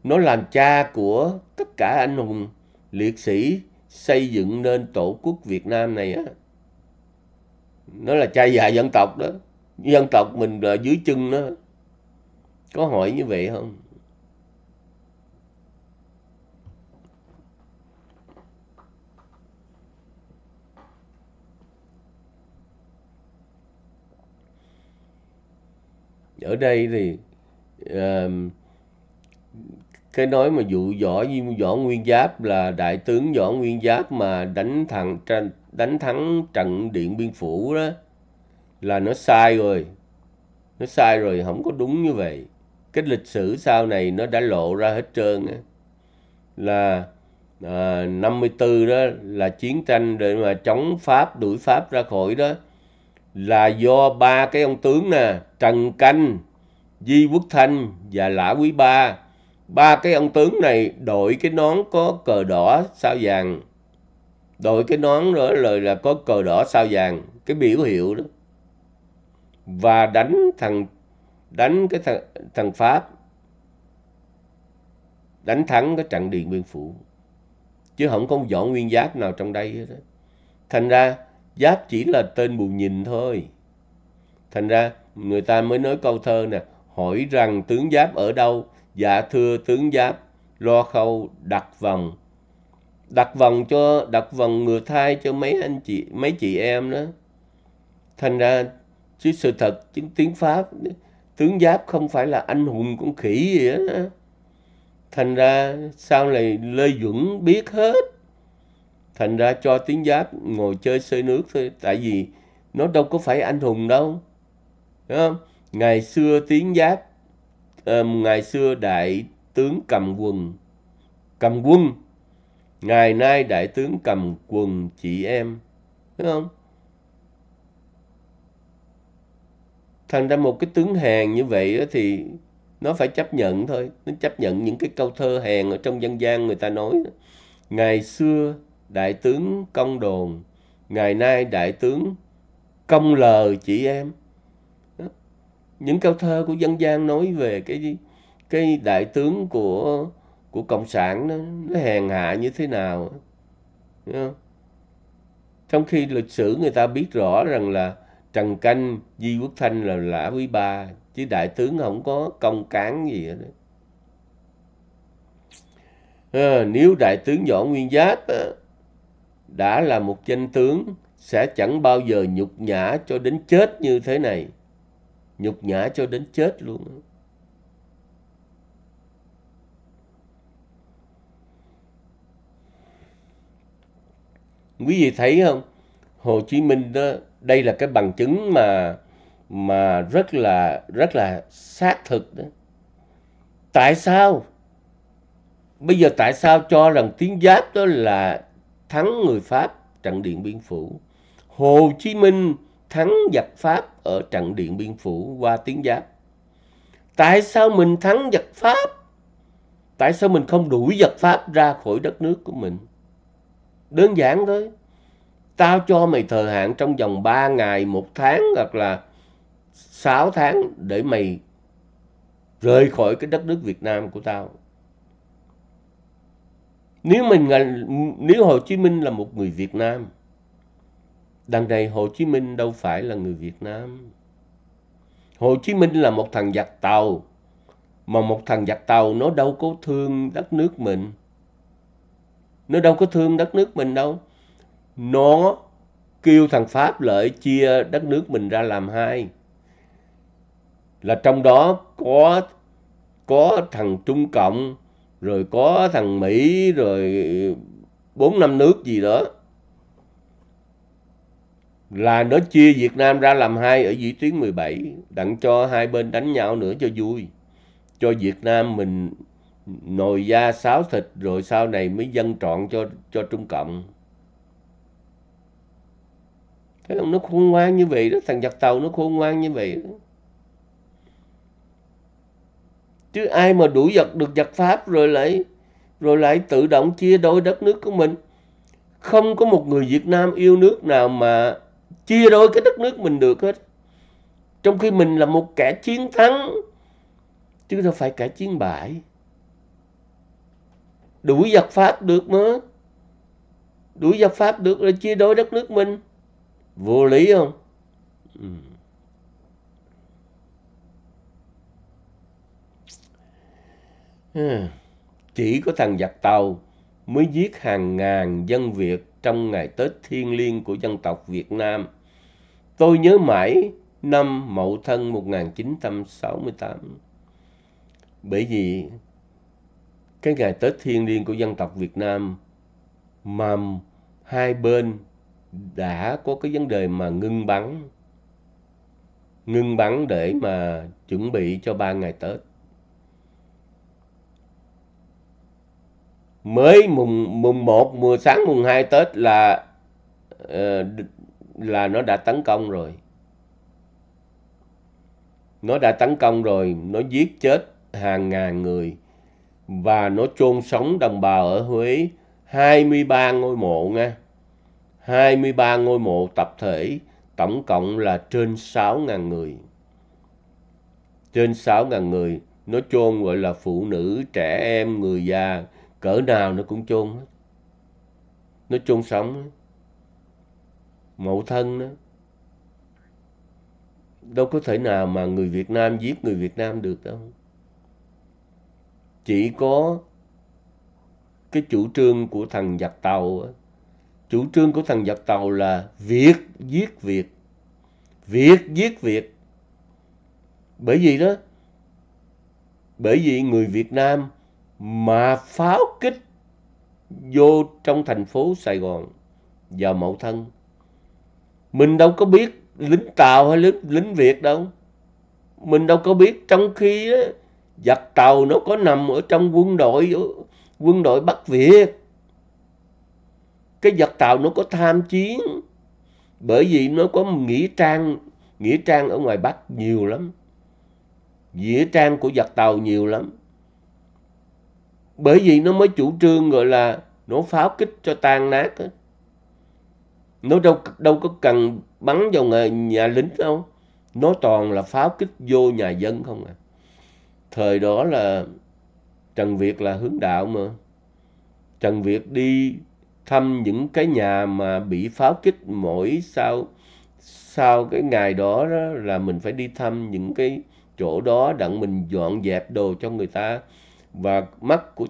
Nó làm cha của tất cả anh hùng liệt sĩ xây dựng nên tổ quốc Việt Nam này á nó là trai già dân tộc đó dân tộc mình là dưới chân nó có hỏi như vậy không ở đây thì uh, cái nói mà dụ võ võ nguyên giáp là đại tướng võ nguyên giáp mà đánh thằng đánh thắng trận Điện Biên Phủ đó là nó sai rồi. Nó sai rồi, không có đúng như vậy. Cái lịch sử sau này nó đã lộ ra hết trơn. Là à, 54 đó là chiến tranh để mà chống Pháp, đuổi Pháp ra khỏi đó. Là do ba cái ông tướng nè, Trần Canh, Di Quốc Thanh và Lã Quý Ba. Ba cái ông tướng này đội cái nón có cờ đỏ sao vàng đội cái nón đó là, là có cờ đỏ sao vàng cái biểu hiệu đó và đánh thằng đánh cái thằng, thằng pháp đánh thắng cái trận điện biên phủ chứ không có võ nguyên giáp nào trong đây hết thành ra giáp chỉ là tên bù nhìn thôi thành ra người ta mới nói câu thơ nè hỏi rằng tướng giáp ở đâu dạ thưa tướng giáp lo khâu đặt vòng đặt vòng cho đặt vòng ngừa thai cho mấy anh chị mấy chị em đó thành ra chứ sự thật chứng tiếng pháp tướng giáp không phải là anh hùng con khỉ gì đó thành ra sau này lê duẩn biết hết thành ra cho tiếng giáp ngồi chơi xơi nước thôi tại vì nó đâu có phải anh hùng đâu Đúng không ngày xưa tiếng giáp uh, ngày xưa đại tướng cầm quần cầm quân Ngày nay đại tướng cầm quần chị em. đúng không? Thành ra một cái tướng hèn như vậy thì nó phải chấp nhận thôi. Nó chấp nhận những cái câu thơ hèn ở trong dân gian người ta nói. Ngày xưa đại tướng công đồn. Ngày nay đại tướng công lờ chị em. Đó. Những câu thơ của dân gian nói về cái cái đại tướng của của cộng sản nó, nó hèn hạ như thế nào không? trong khi lịch sử người ta biết rõ rằng là trần canh di quốc thanh là lã quý ba chứ đại tướng không có công cán gì hết à, nếu đại tướng võ nguyên giáp đã là một danh tướng sẽ chẳng bao giờ nhục nhã cho đến chết như thế này nhục nhã cho đến chết luôn quý vị thấy không Hồ Chí Minh đó đây là cái bằng chứng mà mà rất là rất là xác thực đó tại sao bây giờ tại sao cho rằng tiếng giáp đó là thắng người pháp trận điện biên phủ hồ chí minh thắng giặc pháp ở trận điện biên phủ qua tiếng giáp tại sao mình thắng giặc pháp tại sao mình không đuổi giặc pháp ra khỏi đất nước của mình Đơn giản thôi. Tao cho mày thời hạn trong vòng 3 ngày, một tháng hoặc là 6 tháng để mày rời khỏi cái đất nước Việt Nam của tao. Nếu mình là, nếu Hồ Chí Minh là một người Việt Nam, đằng này Hồ Chí Minh đâu phải là người Việt Nam. Hồ Chí Minh là một thằng giặc tàu, mà một thằng giặc tàu nó đâu có thương đất nước mình nó đâu có thương đất nước mình đâu nó kêu thằng pháp lợi chia đất nước mình ra làm hai là trong đó có có thằng trung cộng rồi có thằng mỹ rồi bốn năm nước gì đó là nó chia Việt Nam ra làm hai ở vĩ tuyến 17 đặng cho hai bên đánh nhau nữa cho vui cho Việt Nam mình nồi da sáo thịt rồi sau này mới dân trọn cho cho Trung Cộng. Thấy không? Nó khôn ngoan như vậy đó. Thằng giặc tàu nó khôn ngoan như vậy đó. Chứ ai mà đuổi giặc được giặc Pháp rồi lại rồi lại tự động chia đôi đất nước của mình. Không có một người Việt Nam yêu nước nào mà chia đôi cái đất nước mình được hết. Trong khi mình là một kẻ chiến thắng chứ đâu phải kẻ chiến bại đuổi giặc pháp được mà đuổi giặc pháp được là chia đôi đất nước mình vô lý không ừ. chỉ có thằng giặc tàu mới giết hàng ngàn dân Việt trong ngày Tết thiêng liêng của dân tộc Việt Nam. Tôi nhớ mãi năm Mậu Thân 1968. Bởi vì cái ngày Tết thiêng liêng của dân tộc Việt Nam mà hai bên đã có cái vấn đề mà ngưng bắn ngưng bắn để mà chuẩn bị cho ba ngày Tết mới mùng mùng 1, mùng sáng mùng 2 Tết là ờ, là nó đã tấn công rồi. Nó đã tấn công rồi, nó giết chết hàng ngàn người và nó chôn sống đồng bào ở Huế 23 ngôi mộ nha. 23 ngôi mộ tập thể, tổng cộng là trên 6.000 người. Trên 6.000 người, nó chôn gọi là phụ nữ, trẻ em, người già, cỡ nào nó cũng chôn Nó chôn sống mẫu thân đó. Đâu có thể nào mà người Việt Nam giết người Việt Nam được đâu chỉ có cái chủ trương của thằng giặc tàu chủ trương của thằng giặc tàu là việc giết việc việc giết việc bởi vì đó bởi vì người việt nam mà pháo kích vô trong thành phố sài gòn vào mậu thân mình đâu có biết lính tàu hay lính lính việt đâu mình đâu có biết trong khi đó, giặc tàu nó có nằm ở trong quân đội quân đội Bắc Việt cái giặc tàu nó có tham chiến bởi vì nó có nghĩa trang nghĩa trang ở ngoài Bắc nhiều lắm nghĩa trang của giặc tàu nhiều lắm bởi vì nó mới chủ trương gọi là nó pháo kích cho tan nát đó. nó đâu đâu có cần bắn vào nhà, nhà lính đâu nó toàn là pháo kích vô nhà dân không à thời đó là Trần Việt là hướng đạo mà. Trần Việt đi thăm những cái nhà mà bị pháo kích mỗi sau sau cái ngày đó, đó là mình phải đi thăm những cái chỗ đó đặng mình dọn dẹp đồ cho người ta và mắt của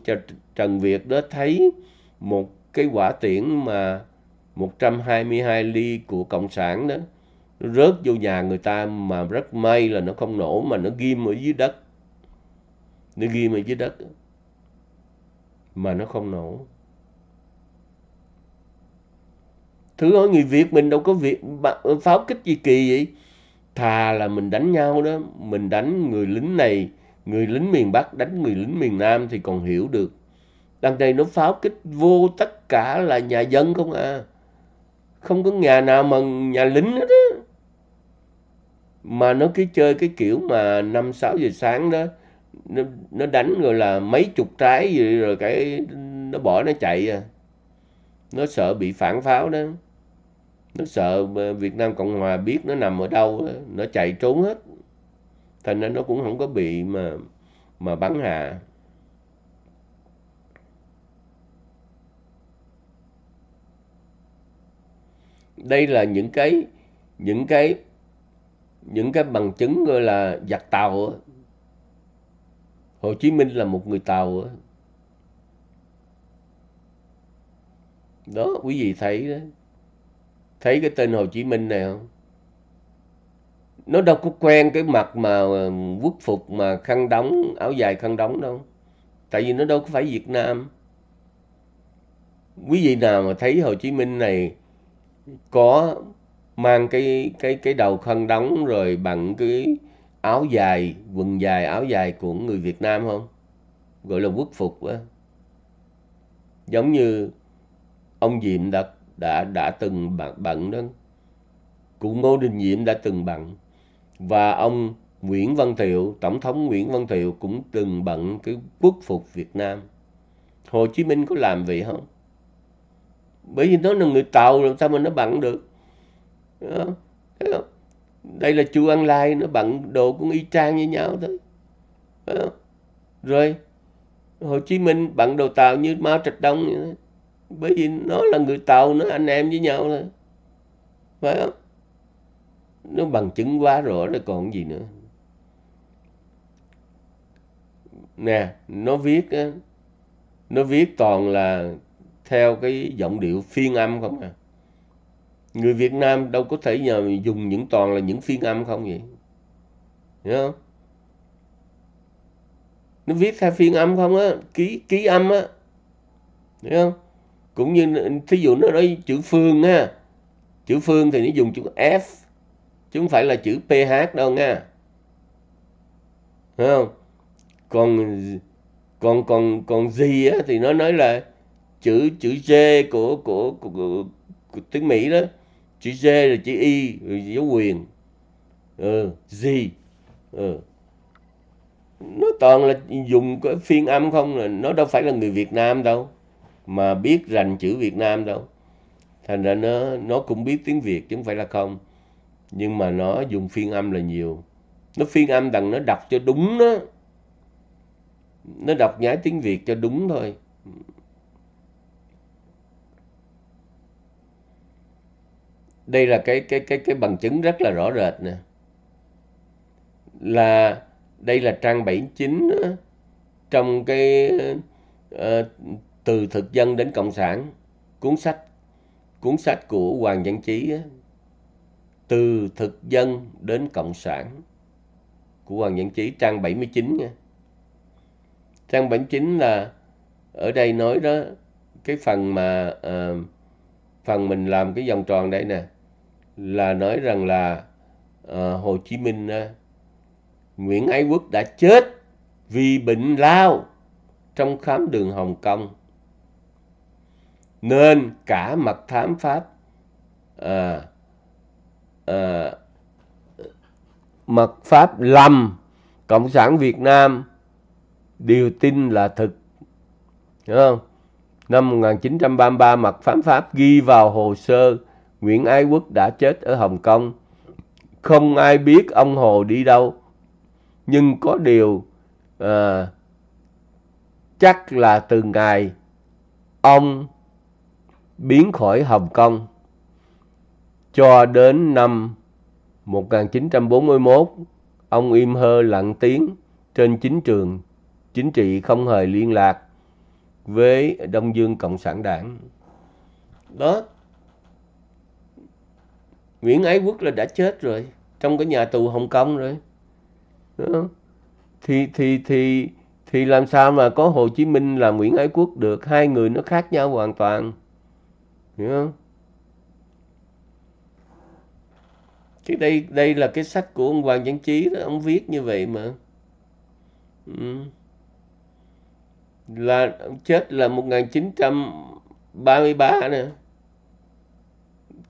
Trần Việt đó thấy một cái quả tiễn mà 122 ly của cộng sản đó nó rớt vô nhà người ta mà rất may là nó không nổ mà nó ghim ở dưới đất nó ghi mình dưới đất mà nó không nổ thứ hỏi người việt mình đâu có việc pháo kích gì kỳ vậy thà là mình đánh nhau đó mình đánh người lính này người lính miền bắc đánh người lính miền nam thì còn hiểu được đằng này nó pháo kích vô tất cả là nhà dân không à không có nhà nào mà nhà lính hết á mà nó cứ chơi cái kiểu mà năm sáu giờ sáng đó nó, nó đánh rồi là mấy chục trái gì rồi cái nó bỏ nó chạy à nó sợ bị phản pháo đó nó sợ Việt Nam Cộng Hòa biết nó nằm ở đâu nó chạy trốn hết thành nên nó cũng không có bị mà mà bắn hạ đây là những cái những cái những cái bằng chứng gọi là giặc tàu Hồ Chí Minh là một người Tàu đó. đó quý vị thấy đó thấy cái tên Hồ Chí Minh này không nó đâu có quen cái mặt mà ờ, quốc phục mà khăn đóng áo dài khăn đóng đâu tại vì nó đâu có phải Việt Nam quý vị nào mà thấy Hồ Chí Minh này có mang cái cái cái đầu khăn đóng rồi bằng cái áo dài quần dài áo dài của người Việt Nam không gọi là quốc phục á giống như ông Diệm đã đã đã từng bận, đó cụ Ngô Đình Diệm đã từng bận và ông Nguyễn Văn Thiệu tổng thống Nguyễn Văn Thiệu cũng từng bận cái quốc phục Việt Nam Hồ Chí Minh có làm vậy không bởi vì nó là người tàu làm sao mà nó bận được ờ, Thấy không? đây là chu ăn lai nó bận đồ cũng y chang như nhau thôi phải không? rồi hồ chí minh bận đồ tàu như mao trạch đông như đó. bởi vì nó là người tàu nó anh em với nhau thôi phải không nó bằng chứng quá rõ rồi còn gì nữa nè nó viết nó viết toàn là theo cái giọng điệu phiên âm không à người Việt Nam đâu có thể nhờ dùng những toàn là những phiên âm không vậy hiểu không nó viết theo phiên âm không á ký ký âm á hiểu không cũng như thí dụ nó nói chữ phương ha chữ phương thì nó dùng chữ f chứ không phải là chữ ph đâu nha hiểu không còn còn còn còn gì á thì nó nói là chữ chữ g của của, của, của, của tiếng mỹ đó chữ G là chữ y rồi dấu quyền ừ, gì ừ. nó toàn là dùng cái phiên âm không là nó đâu phải là người việt nam đâu mà biết rành chữ việt nam đâu thành ra nó nó cũng biết tiếng việt chứ không phải là không nhưng mà nó dùng phiên âm là nhiều nó phiên âm đằng nó đọc cho đúng đó nó đọc nhái tiếng việt cho đúng thôi đây là cái cái cái cái bằng chứng rất là rõ rệt nè là đây là trang 79 trong cái uh, từ thực dân đến cộng sản cuốn sách cuốn sách của Hoàng Văn Chí từ thực dân đến cộng sản của Hoàng Văn Chí trang 79 nha. Trang 79 là ở đây nói đó cái phần mà uh, phần mình làm cái vòng tròn đây nè là nói rằng là uh, Hồ Chí Minh uh, Nguyễn Ái Quốc đã chết vì bệnh lao trong khám đường Hồng Kông nên cả mặt thám pháp à, ờ, à, mật pháp lầm cộng sản việt nam đều tin là thực đúng không năm 1933 mặt pháp pháp ghi vào hồ sơ Nguyễn Ái Quốc đã chết ở Hồng Kông. Không ai biết ông Hồ đi đâu. Nhưng có điều à, chắc là từ ngày ông biến khỏi Hồng Kông cho đến năm 1941 ông im hơ lặng tiếng trên chính trường chính trị không hề liên lạc với Đông Dương Cộng sản Đảng. Đó Nguyễn Ái Quốc là đã chết rồi trong cái nhà tù Hồng Kông rồi thì thì thì thì làm sao mà có Hồ Chí Minh là Nguyễn Ái Quốc được hai người nó khác nhau hoàn toàn hiểu không chứ đây đây là cái sách của ông Hoàng Văn Chí đó ông viết như vậy mà ừ. là chết là 1933 nè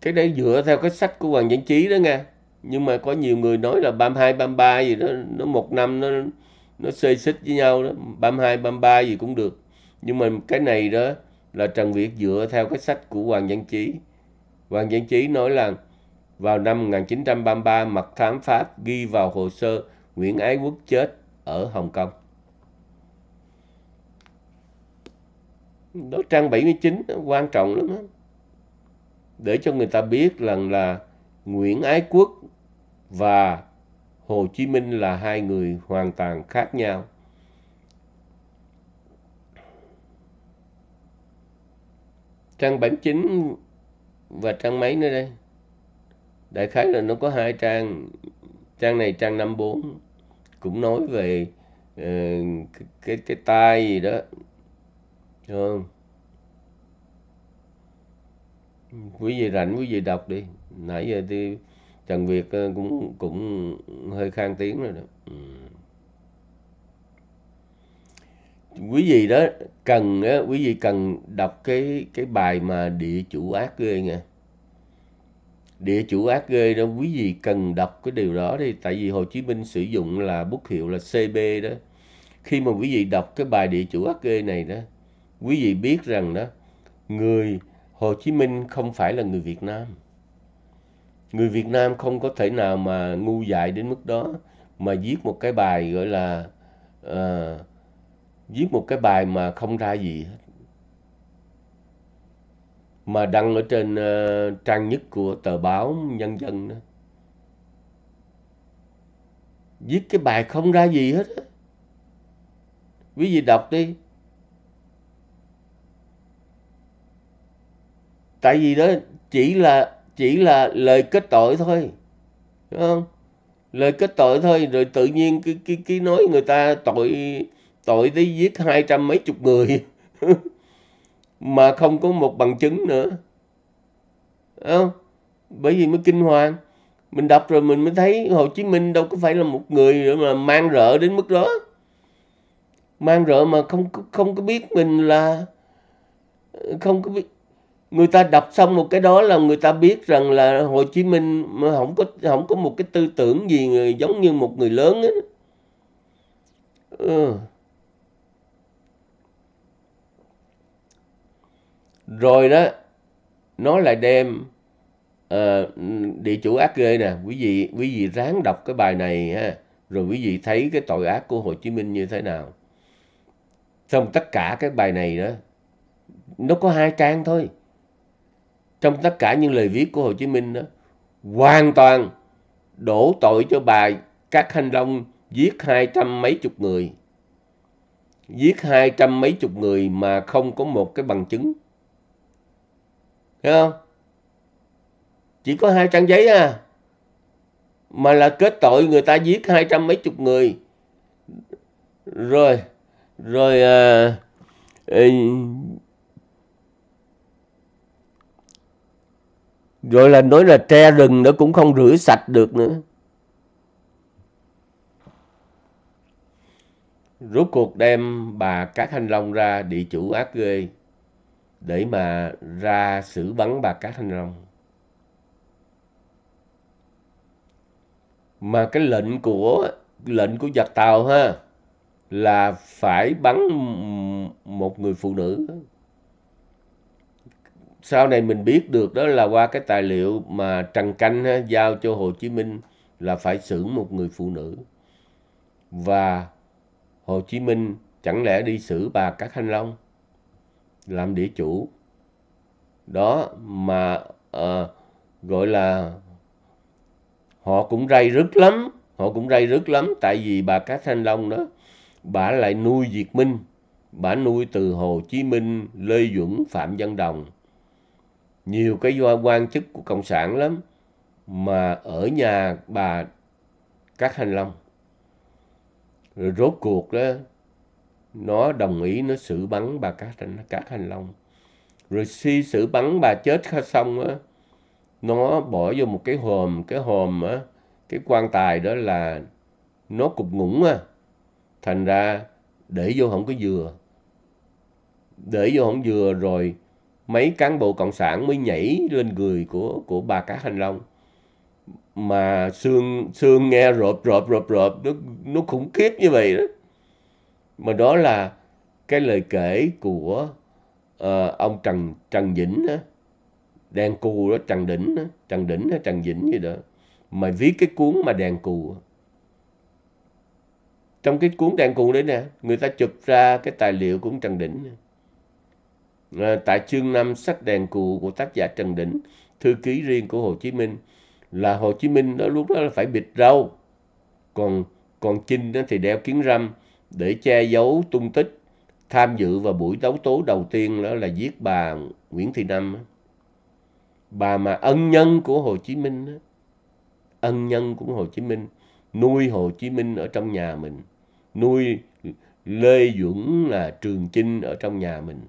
cái đấy dựa theo cái sách của Hoàng Giảng Trí đó nghe nhưng mà có nhiều người nói là 32 33 gì đó nó một năm nó nó xê xích với nhau đó 32 33 gì cũng được nhưng mà cái này đó là Trần Việt dựa theo cái sách của Hoàng Giảng Trí Hoàng Giảng Trí nói là vào năm 1933 mật thám Pháp ghi vào hồ sơ Nguyễn Ái Quốc chết ở Hồng Kông đó trang 79 đó, quan trọng lắm đó để cho người ta biết rằng là Nguyễn Ái Quốc và Hồ Chí Minh là hai người hoàn toàn khác nhau. Trang 79 và trang mấy nữa đây? Đại khái là nó có hai trang. Trang này trang 54 cũng nói về uh, cái cái tai gì đó. Được không? quý vị rảnh quý vị đọc đi nãy giờ thì trần việt ờ, cũng cũng hơi khang tiếng rồi đó ừ. quý vị đó cần á, ờ, quý vị cần đọc cái cái bài mà địa chủ ác ghê nha địa chủ ác ghê đó quý vị cần đọc cái điều đó đi tại vì hồ chí minh sử dụng là bút hiệu là cb đó khi mà quý vị đọc cái bài địa chủ ác ghê này đó quý vị biết rằng đó người Hồ Chí Minh không phải là người Việt Nam. Người Việt Nam không có thể nào mà ngu dại đến mức đó mà viết một cái bài gọi là uh, viết một cái bài mà không ra gì hết. Mà đăng ở trên uh, trang nhất của tờ báo Nhân dân đó. Viết cái bài không ra gì hết. Quý vị đọc đi tại vì đó chỉ là chỉ là lời kết tội thôi đúng không lời kết tội thôi rồi tự nhiên cái cái cái nói người ta tội tội tới giết hai trăm mấy chục người mà không có một bằng chứng nữa đúng không bởi vì mới kinh hoàng mình đọc rồi mình mới thấy Hồ Chí Minh đâu có phải là một người mà mang rợ đến mức đó mang rợ mà không không có biết mình là không có biết người ta đọc xong một cái đó là người ta biết rằng là Hồ Chí Minh mà không có không có một cái tư tưởng gì người, giống như một người lớn ấy. Ừ. Rồi đó nó lại đem à, địa chủ ác ghê nè quý vị quý vị ráng đọc cái bài này ha rồi quý vị thấy cái tội ác của Hồ Chí Minh như thế nào xong tất cả cái bài này đó nó có hai trang thôi trong tất cả những lời viết của Hồ Chí Minh đó, hoàn toàn đổ tội cho bà các hành long giết hai trăm mấy chục người. Giết hai trăm mấy chục người mà không có một cái bằng chứng. Thấy không? Chỉ có hai trang giấy à. Mà là kết tội người ta giết hai trăm mấy chục người. Rồi, rồi à, Rồi là nói là tre rừng nó cũng không rửa sạch được nữa. Rốt cuộc đem bà Cát Thanh Long ra địa chủ ác ghê để mà ra xử bắn bà Cát Thanh Long. Mà cái lệnh của lệnh của giặc tàu ha là phải bắn một người phụ nữ sau này mình biết được đó là qua cái tài liệu mà Trần Canh ha, giao cho Hồ Chí Minh là phải xử một người phụ nữ và Hồ Chí Minh chẳng lẽ đi xử bà Cát Thanh Long làm địa chủ đó mà à, gọi là họ cũng ray rứt lắm họ cũng ray rứt lắm tại vì bà Cát Thanh Long đó bà lại nuôi Việt Minh bà nuôi từ Hồ Chí Minh Lê Duẩn Phạm Văn Đồng nhiều cái quan chức của cộng sản lắm mà ở nhà bà các hành long rồi rốt cuộc đó nó đồng ý nó xử bắn bà các các hành long rồi si xử bắn bà chết xong á nó bỏ vô một cái hòm cái hòm á cái quan tài đó là nó cục ngủng á thành ra để vô không có dừa để vô không dừa rồi mấy cán bộ cộng sản mới nhảy lên người của của bà cá thanh long mà xương xương nghe rộp rộp rộp rộp nó nó khủng khiếp như vậy đó mà đó là cái lời kể của uh, ông trần trần vĩnh đó, đèn cù đó trần đỉnh đó, trần đỉnh hay trần vĩnh gì đó mà viết cái cuốn mà đèn cù trong cái cuốn đèn cù đấy nè người ta chụp ra cái tài liệu của ông trần đỉnh Ờ, tại chương 5 sách đèn cù của tác giả Trần Đỉnh, thư ký riêng của Hồ Chí Minh là Hồ Chí Minh đó lúc đó là phải bịt râu. Còn còn Chinh đó thì đeo kiến râm để che giấu tung tích tham dự vào buổi đấu tố đầu tiên đó là giết bà Nguyễn Thị Năm. Bà mà ân nhân của Hồ Chí Minh đó. ân nhân của Hồ Chí Minh nuôi Hồ Chí Minh ở trong nhà mình, nuôi Lê Duẩn là Trường Chinh ở trong nhà mình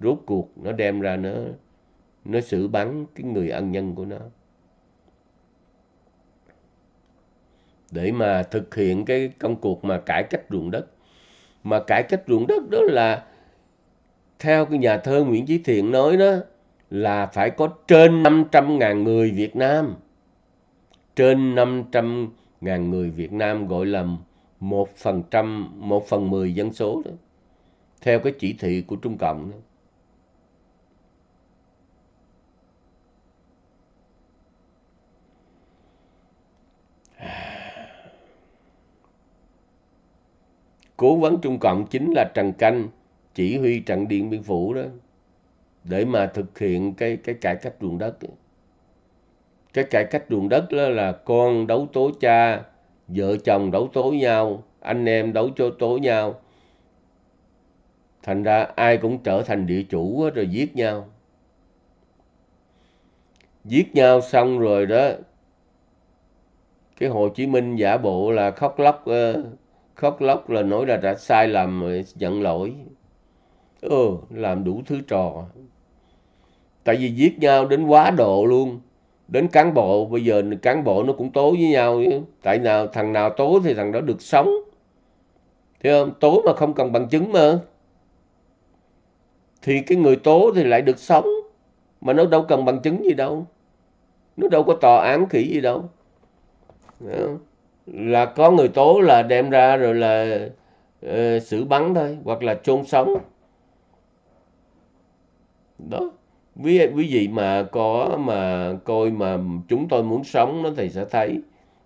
rốt cuộc nó đem ra nó nó xử bắn cái người ân nhân của nó để mà thực hiện cái công cuộc mà cải cách ruộng đất mà cải cách ruộng đất đó là theo cái nhà thơ Nguyễn Chí Thiện nói đó là phải có trên 500.000 người Việt Nam trên 500.000 người Việt Nam gọi là một phần trăm một phần mười dân số đó theo cái chỉ thị của Trung Cộng đó. cố vấn Trung Cộng chính là Trần Canh chỉ huy trận Điện Biên Phủ đó để mà thực hiện cái cái cải cách ruộng đất cái cải cách ruộng đất đó là con đấu tố cha vợ chồng đấu tố nhau anh em đấu cho tố nhau thành ra ai cũng trở thành địa chủ rồi giết nhau giết nhau xong rồi đó cái Hồ Chí Minh giả bộ là khóc lóc khóc lóc là nói là đã sai lầm rồi nhận lỗi ừ làm đủ thứ trò tại vì giết nhau đến quá độ luôn đến cán bộ bây giờ cán bộ nó cũng tố với nhau tại nào thằng nào tố thì thằng đó được sống thấy không tố mà không cần bằng chứng mà thì cái người tố thì lại được sống mà nó đâu cần bằng chứng gì đâu nó đâu có tòa án kỹ gì đâu Đấy không? là có người tố là đem ra rồi là uh, xử bắn thôi hoặc là chôn sống đó quý quý vị mà có mà coi mà chúng tôi muốn sống nó thì sẽ thấy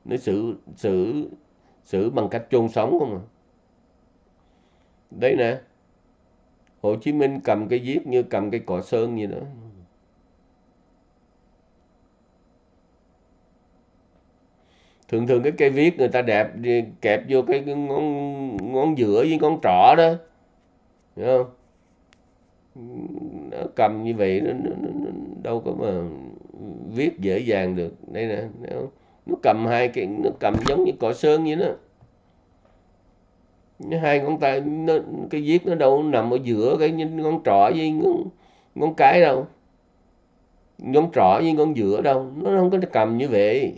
nó xử xử xử bằng cách chôn sống không à đấy nè Hồ Chí Minh cầm cái viết như cầm cái cọ sơn như đó thường thường cái cây viết người ta đẹp kẹp vô cái ngón ngón giữa với ngón trỏ đó hiểu không nó cầm như vậy nó, nó, nó, nó đâu có mà viết dễ dàng được đây nè nếu nó cầm hai cái nó cầm giống như cỏ sơn vậy đó nó hai ngón tay nó, cái viết nó đâu nằm ở giữa cái ngón trỏ với ngón, ngón cái đâu ngón trỏ với ngón giữa đâu nó không có cầm như vậy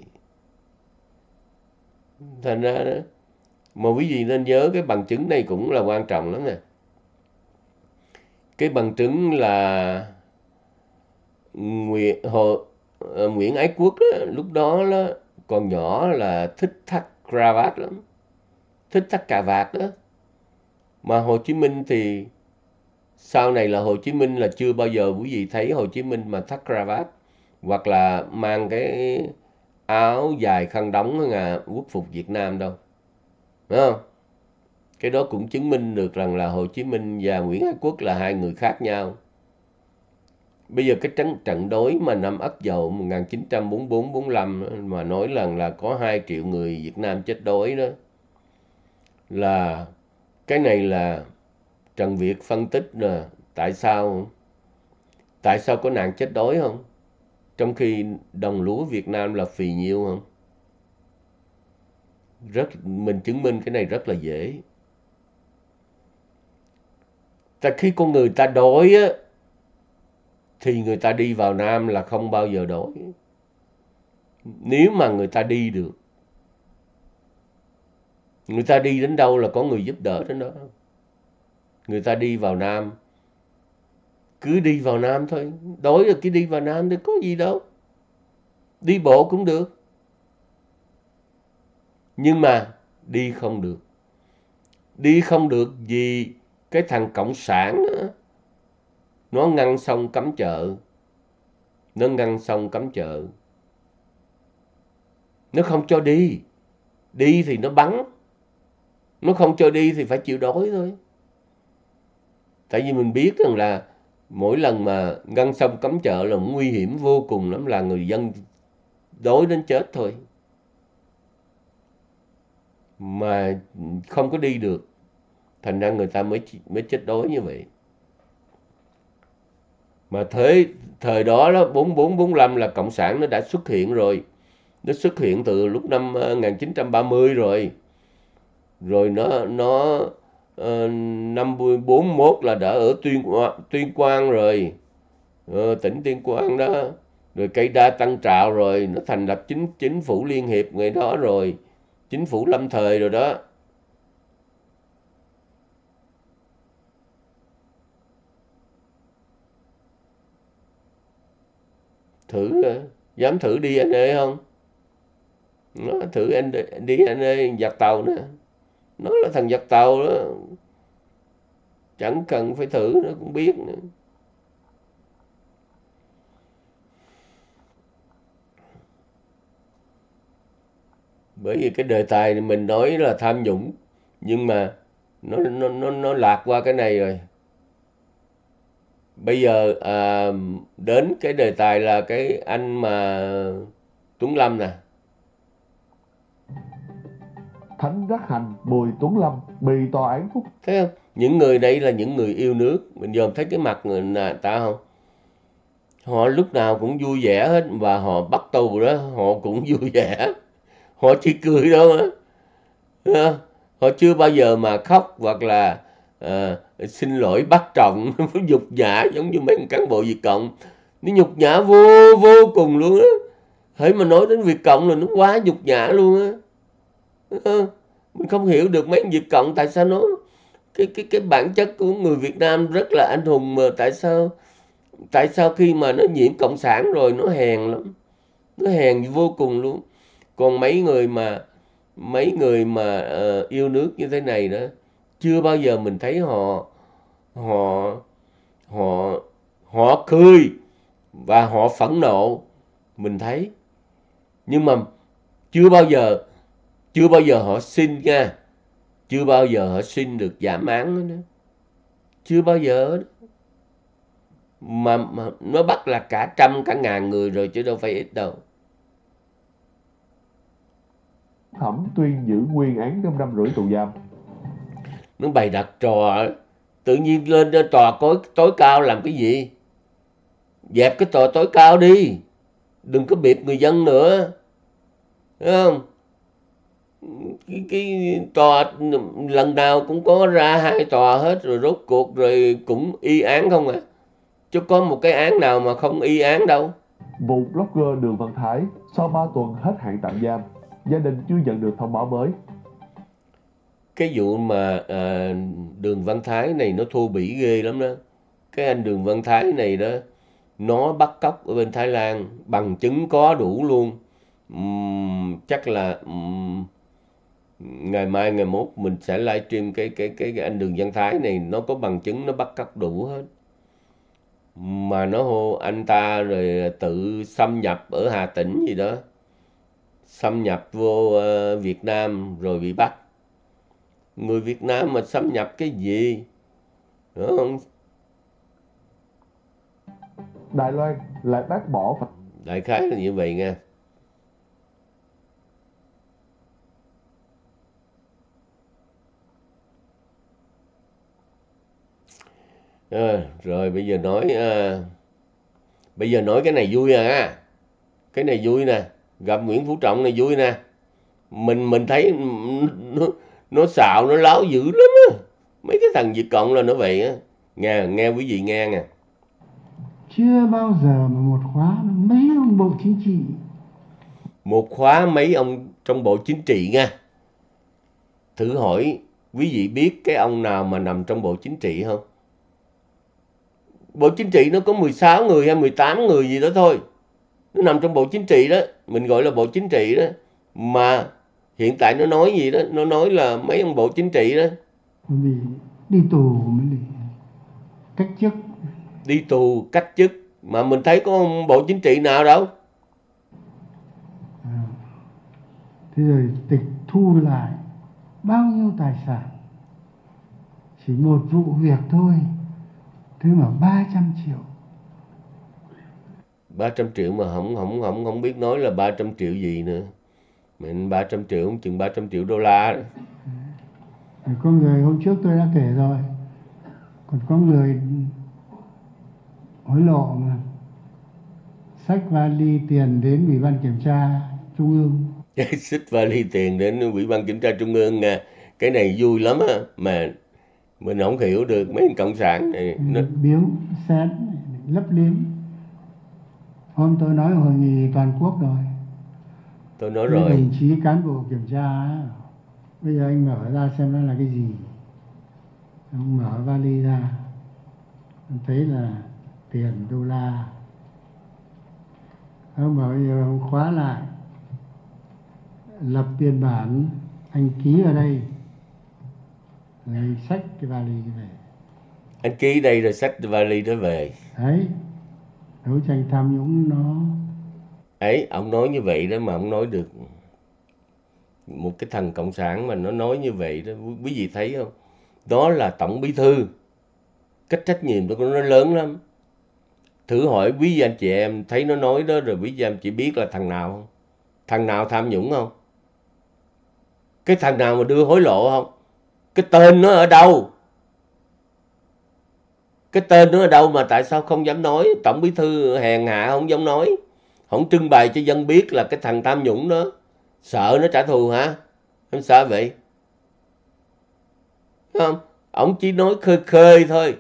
thành ra đó mà quý vị nên nhớ cái bằng chứng này cũng là quan trọng lắm nè cái bằng chứng là Nguyễn, Hồ, ờ, Nguyễn Ái Quốc đó, lúc đó, đó còn nhỏ là thích thắt cà vạt lắm thích thắt cà vạt đó mà Hồ Chí Minh thì sau này là Hồ Chí Minh là chưa bao giờ quý vị thấy Hồ Chí Minh mà thắt cà vạt hoặc là mang cái áo dài khăn đóng là quốc phục Việt Nam đâu. Đúng không? Cái đó cũng chứng minh được rằng là Hồ Chí Minh và Nguyễn Ái Quốc là hai người khác nhau. Bây giờ cái trận trận đối mà năm Ất Dậu 1944-45 mà nói rằng là có 2 triệu người Việt Nam chết đói đó là cái này là Trần Việt phân tích là tại sao tại sao có nạn chết đói không? Trong khi đồng lúa Việt Nam là phì nhiêu không? Rất, mình chứng minh cái này rất là dễ. Tại khi con người ta đói á, thì người ta đi vào Nam là không bao giờ đói. Nếu mà người ta đi được. Người ta đi đến đâu là có người giúp đỡ đến đó. Người ta đi vào Nam cứ đi vào Nam thôi. Đói rồi cứ đi vào Nam thì có gì đâu. Đi bộ cũng được. Nhưng mà đi không được. Đi không được vì cái thằng Cộng sản đó, nó ngăn sông cấm chợ. Nó ngăn sông cấm chợ. Nó không cho đi. Đi thì nó bắn. Nó không cho đi thì phải chịu đói thôi. Tại vì mình biết rằng là mỗi lần mà ngăn sông cấm chợ là nguy hiểm vô cùng lắm là người dân đối đến chết thôi mà không có đi được thành ra người ta mới mới chết đói như vậy mà thế thời đó đó 4445 là cộng sản nó đã xuất hiện rồi nó xuất hiện từ lúc năm 1930 ờ, rồi rồi nó nó uh, năm 41 là đã ở tuyên tuyên quang rồi uh, tỉnh tuyên quang đó rồi cây đa tăng trạo rồi nó thành lập chính chính phủ liên hiệp người đó rồi chính phủ lâm thời rồi đó thử ờ, dám thử đi anh DNA không nó thử DNA giặt tàu nữa nó là thằng giặc tàu đó chẳng cần phải thử nó cũng biết nữa bởi vì cái đề tài này mình nói là tham nhũng nhưng mà nó nó nó nó lạc qua cái này rồi bây giờ à, đến cái đề tài là cái anh mà Tuấn Lâm nè Thánh Đắc Hành Bùi Tuấn Lâm bị tòa án phúc. Thấy không? Những người đây là những người yêu nước. Mình dòm thấy cái mặt người ta không? Họ lúc nào cũng vui vẻ hết và họ bắt tù đó, họ cũng vui vẻ. Họ chỉ cười đâu á. Họ chưa bao giờ mà khóc hoặc là à, xin lỗi bắt trọng, nhục nhã giống như mấy cán bộ Việt Cộng. Nó nhục nhã vô vô cùng luôn á. Hãy mà nói đến Việt Cộng là nó quá nhục nhã luôn á Ừ. mình không hiểu được mấy Việt cộng tại sao nó cái cái cái bản chất của người Việt Nam rất là anh hùng mà tại sao tại sao khi mà nó nhiễm cộng sản rồi nó hèn lắm nó hèn vô cùng luôn còn mấy người mà mấy người mà uh, yêu nước như thế này đó chưa bao giờ mình thấy họ họ họ họ cười và họ phẫn nộ mình thấy nhưng mà chưa bao giờ chưa bao giờ họ xin nha chưa bao giờ họ xin được giảm án nữa chưa bao giờ mà, mà nó bắt là cả trăm cả ngàn người rồi chứ đâu phải ít đâu thẩm tuyên giữ nguyên án năm năm rưỡi tù giam nó bày đặt trò tự nhiên lên tòa tối, tối cao làm cái gì dẹp cái tòa tối cao đi đừng có bịp người dân nữa Đúng không cái cái tòa lần nào cũng có ra hai tòa hết rồi rốt cuộc rồi cũng y án không à chứ có một cái án nào mà không y án đâu vụ blogger đường văn thái sau 3 tuần hết hạn tạm giam gia đình chưa nhận được thông báo mới cái vụ mà à, đường văn thái này nó thô bỉ ghê lắm đó cái anh đường văn thái này đó nó bắt cóc ở bên thái lan bằng chứng có đủ luôn uhm, chắc là uhm, ngày mai ngày mốt mình sẽ livestream cái, cái cái cái anh đường văn thái này nó có bằng chứng nó bắt cóc đủ hết mà nó hô anh ta rồi tự xâm nhập ở hà tĩnh gì đó xâm nhập vô ờ, việt nam rồi bị bắt người việt nam mà xâm nhập cái gì đúng không đại loan lại bác bỏ đại khái là như vậy nghe à, rồi bây giờ nói à, bây giờ nói cái này vui à cái này vui nè gặp Nguyễn Phú Trọng này vui nè mình mình thấy nó, nó xạo nó láo dữ lắm á mấy cái thằng Việt Cộng là nó vậy á nghe nghe quý vị nghe nè chưa bao giờ mà một khóa mấy ông bộ chính trị một khóa mấy ông trong bộ chính trị nha thử hỏi quý vị biết cái ông nào mà nằm trong bộ chính trị không bộ chính trị nó có 16 người hay 18 người gì đó thôi nó nằm trong bộ chính trị đó mình gọi là bộ chính trị đó mà hiện tại nó nói gì đó nó nói là mấy ông bộ chính trị đó vì đi tù mới đi cách chức đi tù cách chức mà mình thấy có ông bộ chính trị nào đâu à, thế rồi tịch thu lại bao nhiêu tài sản chỉ một vụ việc thôi thế mà 300 triệu 300 triệu mà không không không không biết nói là 300 triệu gì nữa mình 300 triệu không chừng 300 triệu đô la đó. có người hôm trước tôi đã kể rồi còn có người hối lộ mà sách vali tiền đến ủy ban kiểm tra trung ương sách vali tiền đến ủy ban kiểm tra trung ương nè cái này vui lắm á mà mình không hiểu được mấy cộng sản này nó... biếu xét lấp liếm hôm tôi nói hội nghị toàn quốc rồi tôi nói rồi đồng chí cán bộ kiểm tra bây giờ anh mở ra xem nó là cái gì ông mở vali ra anh thấy là tiền đô la ông bảo giờ ông khóa lại lập biên bản anh ký ở đây rồi sách cái vali về anh ký đây rồi xách vali đó về đấy đấu tranh tham nhũng nó ấy ông nói như vậy đó mà ông nói được một cái thằng cộng sản mà nó nói như vậy đó quý vị thấy không đó là tổng bí thư cách trách nhiệm của nó lớn lắm thử hỏi quý vị anh chị em thấy nó nói đó rồi quý vị anh chị biết là thằng nào không thằng nào tham nhũng không cái thằng nào mà đưa hối lộ không cái tên nó ở đâu cái tên nó ở đâu mà tại sao không dám nói tổng bí thư hèn hạ không dám nói không trưng bày cho dân biết là cái thằng tham nhũng đó sợ nó trả thù hả em sợ vậy không ổng chỉ nói khơi khơi thôi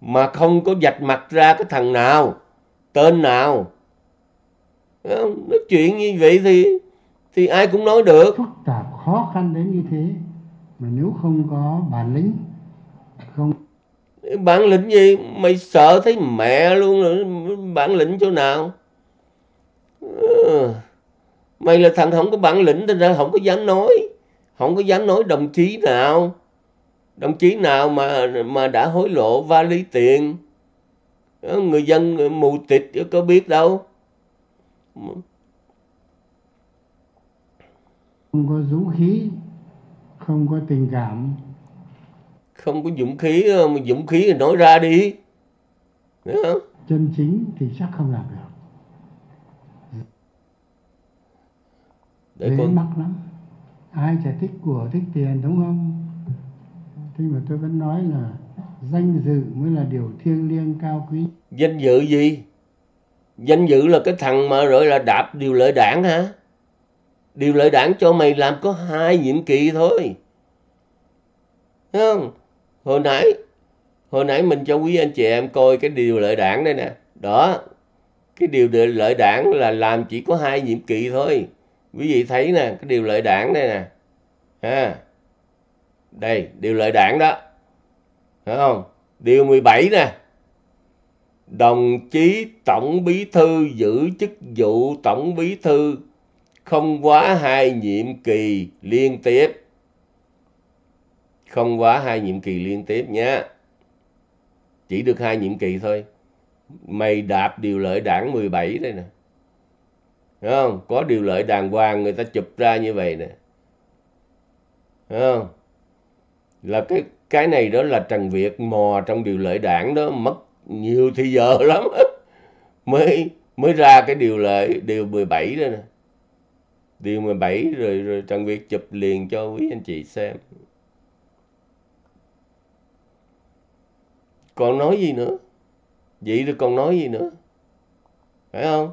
mà không có vạch mặt ra cái thằng nào tên nào không? nói chuyện như vậy thì thì ai cũng nói được phức tạp khó khăn đến như thế mà nếu không có bản lĩnh không bản lĩnh gì mày sợ thấy mẹ luôn rồi bản lĩnh chỗ nào ừ. mày là thằng không có bản lĩnh nên ra không có dám nói không có dám nói đồng chí nào đồng chí nào mà mà đã hối lộ vali tiền ờ, người dân mù tịt có biết đâu không có dũng khí không có tình cảm không có dũng khí mà dũng khí thì nói ra đi Đúng không? chân chính thì chắc không làm được để Dễ con mắc lắm ai chả thích của thích tiền đúng không thế mà tôi vẫn nói là danh dự mới là điều thiêng liêng cao quý danh dự gì danh dự là cái thằng mà gọi là đạp điều lợi đảng hả điều lệ đảng cho mày làm có hai nhiệm kỳ thôi Thấy không hồi nãy hồi nãy mình cho quý anh chị em coi cái điều lệ đảng đây nè đó cái điều lệ đảng là làm chỉ có hai nhiệm kỳ thôi quý vị thấy nè cái điều lệ đảng đây nè à, đây điều lệ đảng đó phải không điều 17 nè đồng chí tổng bí thư giữ chức vụ tổng bí thư không quá hai nhiệm kỳ liên tiếp. Không quá hai nhiệm kỳ liên tiếp nhé. Chỉ được hai nhiệm kỳ thôi. Mày đạp điều lợi đảng 17 đây nè. Đúng không? Có điều lợi đàng hoàng người ta chụp ra như vậy nè. Đúng không? Là cái cái này đó là Trần Việt mò trong điều lợi đảng đó mất nhiều thì giờ lắm mới mới ra cái điều lợi điều 17 đây nè điều 17 rồi rồi Trần Việt chụp liền cho quý anh chị xem còn nói gì nữa vậy rồi còn nói gì nữa phải không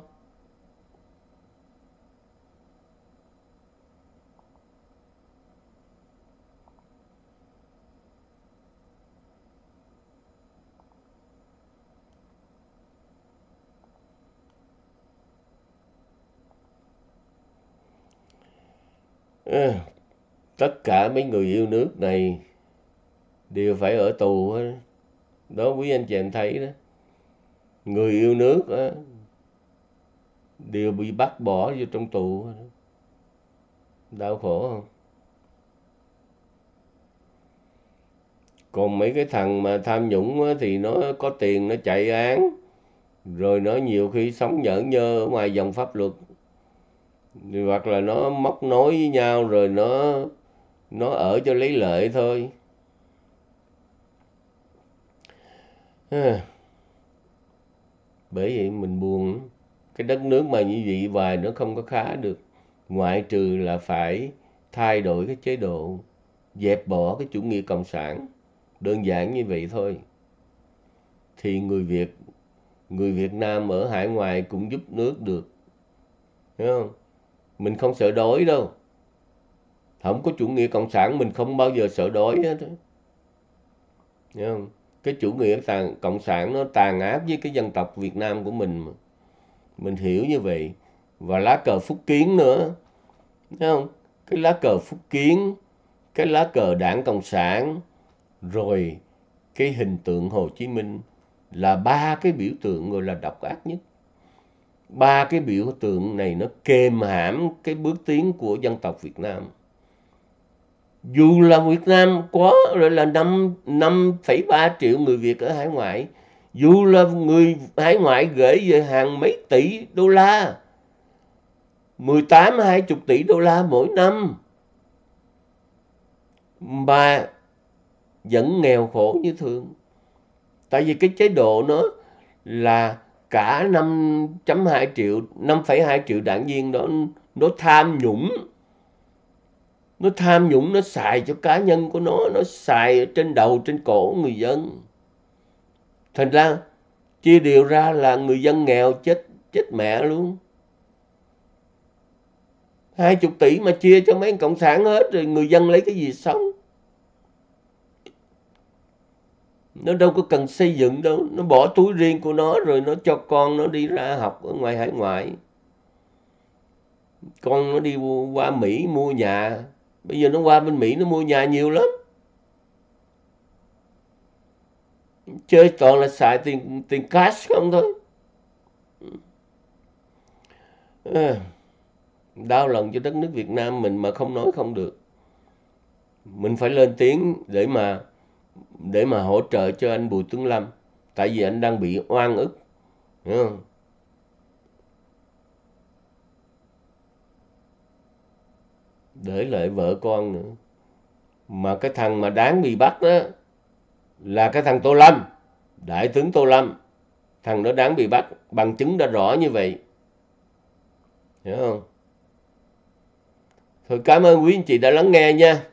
Ừ, tất cả mấy người yêu nước này đều phải ở tù hết đó quý anh chị em thấy đó người yêu nước đó, đều bị bắt bỏ vô trong tù đó. đau khổ không còn mấy cái thằng mà tham nhũng đó, thì nó có tiền nó chạy án rồi nó nhiều khi sống nhởn nhơ ở ngoài dòng pháp luật hoặc là nó móc nối với nhau rồi nó nó ở cho lấy lợi thôi bởi vậy mình buồn cái đất nước mà như vậy hoài nó không có khá được ngoại trừ là phải thay đổi cái chế độ dẹp bỏ cái chủ nghĩa cộng sản đơn giản như vậy thôi thì người việt người việt nam ở hải ngoại cũng giúp nước được Thấy không mình không sợ đói đâu không có chủ nghĩa cộng sản mình không bao giờ sợ đói hết Thấy không? cái chủ nghĩa tàn, cộng sản nó tàn ác với cái dân tộc Việt Nam của mình mà. mình hiểu như vậy và lá cờ phúc kiến nữa Thấy không cái lá cờ phúc kiến cái lá cờ đảng cộng sản rồi cái hình tượng Hồ Chí Minh là ba cái biểu tượng gọi là độc ác nhất ba cái biểu tượng này nó kềm hãm cái bước tiến của dân tộc Việt Nam dù là Việt Nam có rồi là năm năm phẩy ba triệu người Việt ở hải ngoại dù là người hải ngoại gửi về hàng mấy tỷ đô la 18 20 tỷ đô la mỗi năm mà vẫn nghèo khổ như thường tại vì cái chế độ nó là cả 5.2 triệu 5,2 triệu đảng viên đó nó tham nhũng nó tham nhũng nó xài cho cá nhân của nó nó xài ở trên đầu trên cổ người dân thành ra chia điều ra là người dân nghèo chết chết mẹ luôn hai chục tỷ mà chia cho mấy cộng sản hết rồi người dân lấy cái gì sống nó đâu có cần xây dựng đâu nó bỏ túi riêng của nó rồi nó cho con nó đi ra học ở ngoài hải ngoại con nó đi qua mỹ mua nhà bây giờ nó qua bên mỹ nó mua nhà nhiều lắm chơi toàn là xài tiền tiền cash không thôi ờ. đau lòng cho đất nước việt nam mình mà không nói không được mình phải lên tiếng để mà để mà hỗ trợ cho anh Bùi Tuấn Lâm tại vì anh đang bị oan ức hiểu không để lại vợ con nữa mà cái thằng mà đáng bị bắt đó là cái thằng Tô Lâm đại tướng Tô Lâm thằng đó đáng bị bắt bằng chứng đã rõ như vậy hiểu không thôi cảm ơn quý anh chị đã lắng nghe nha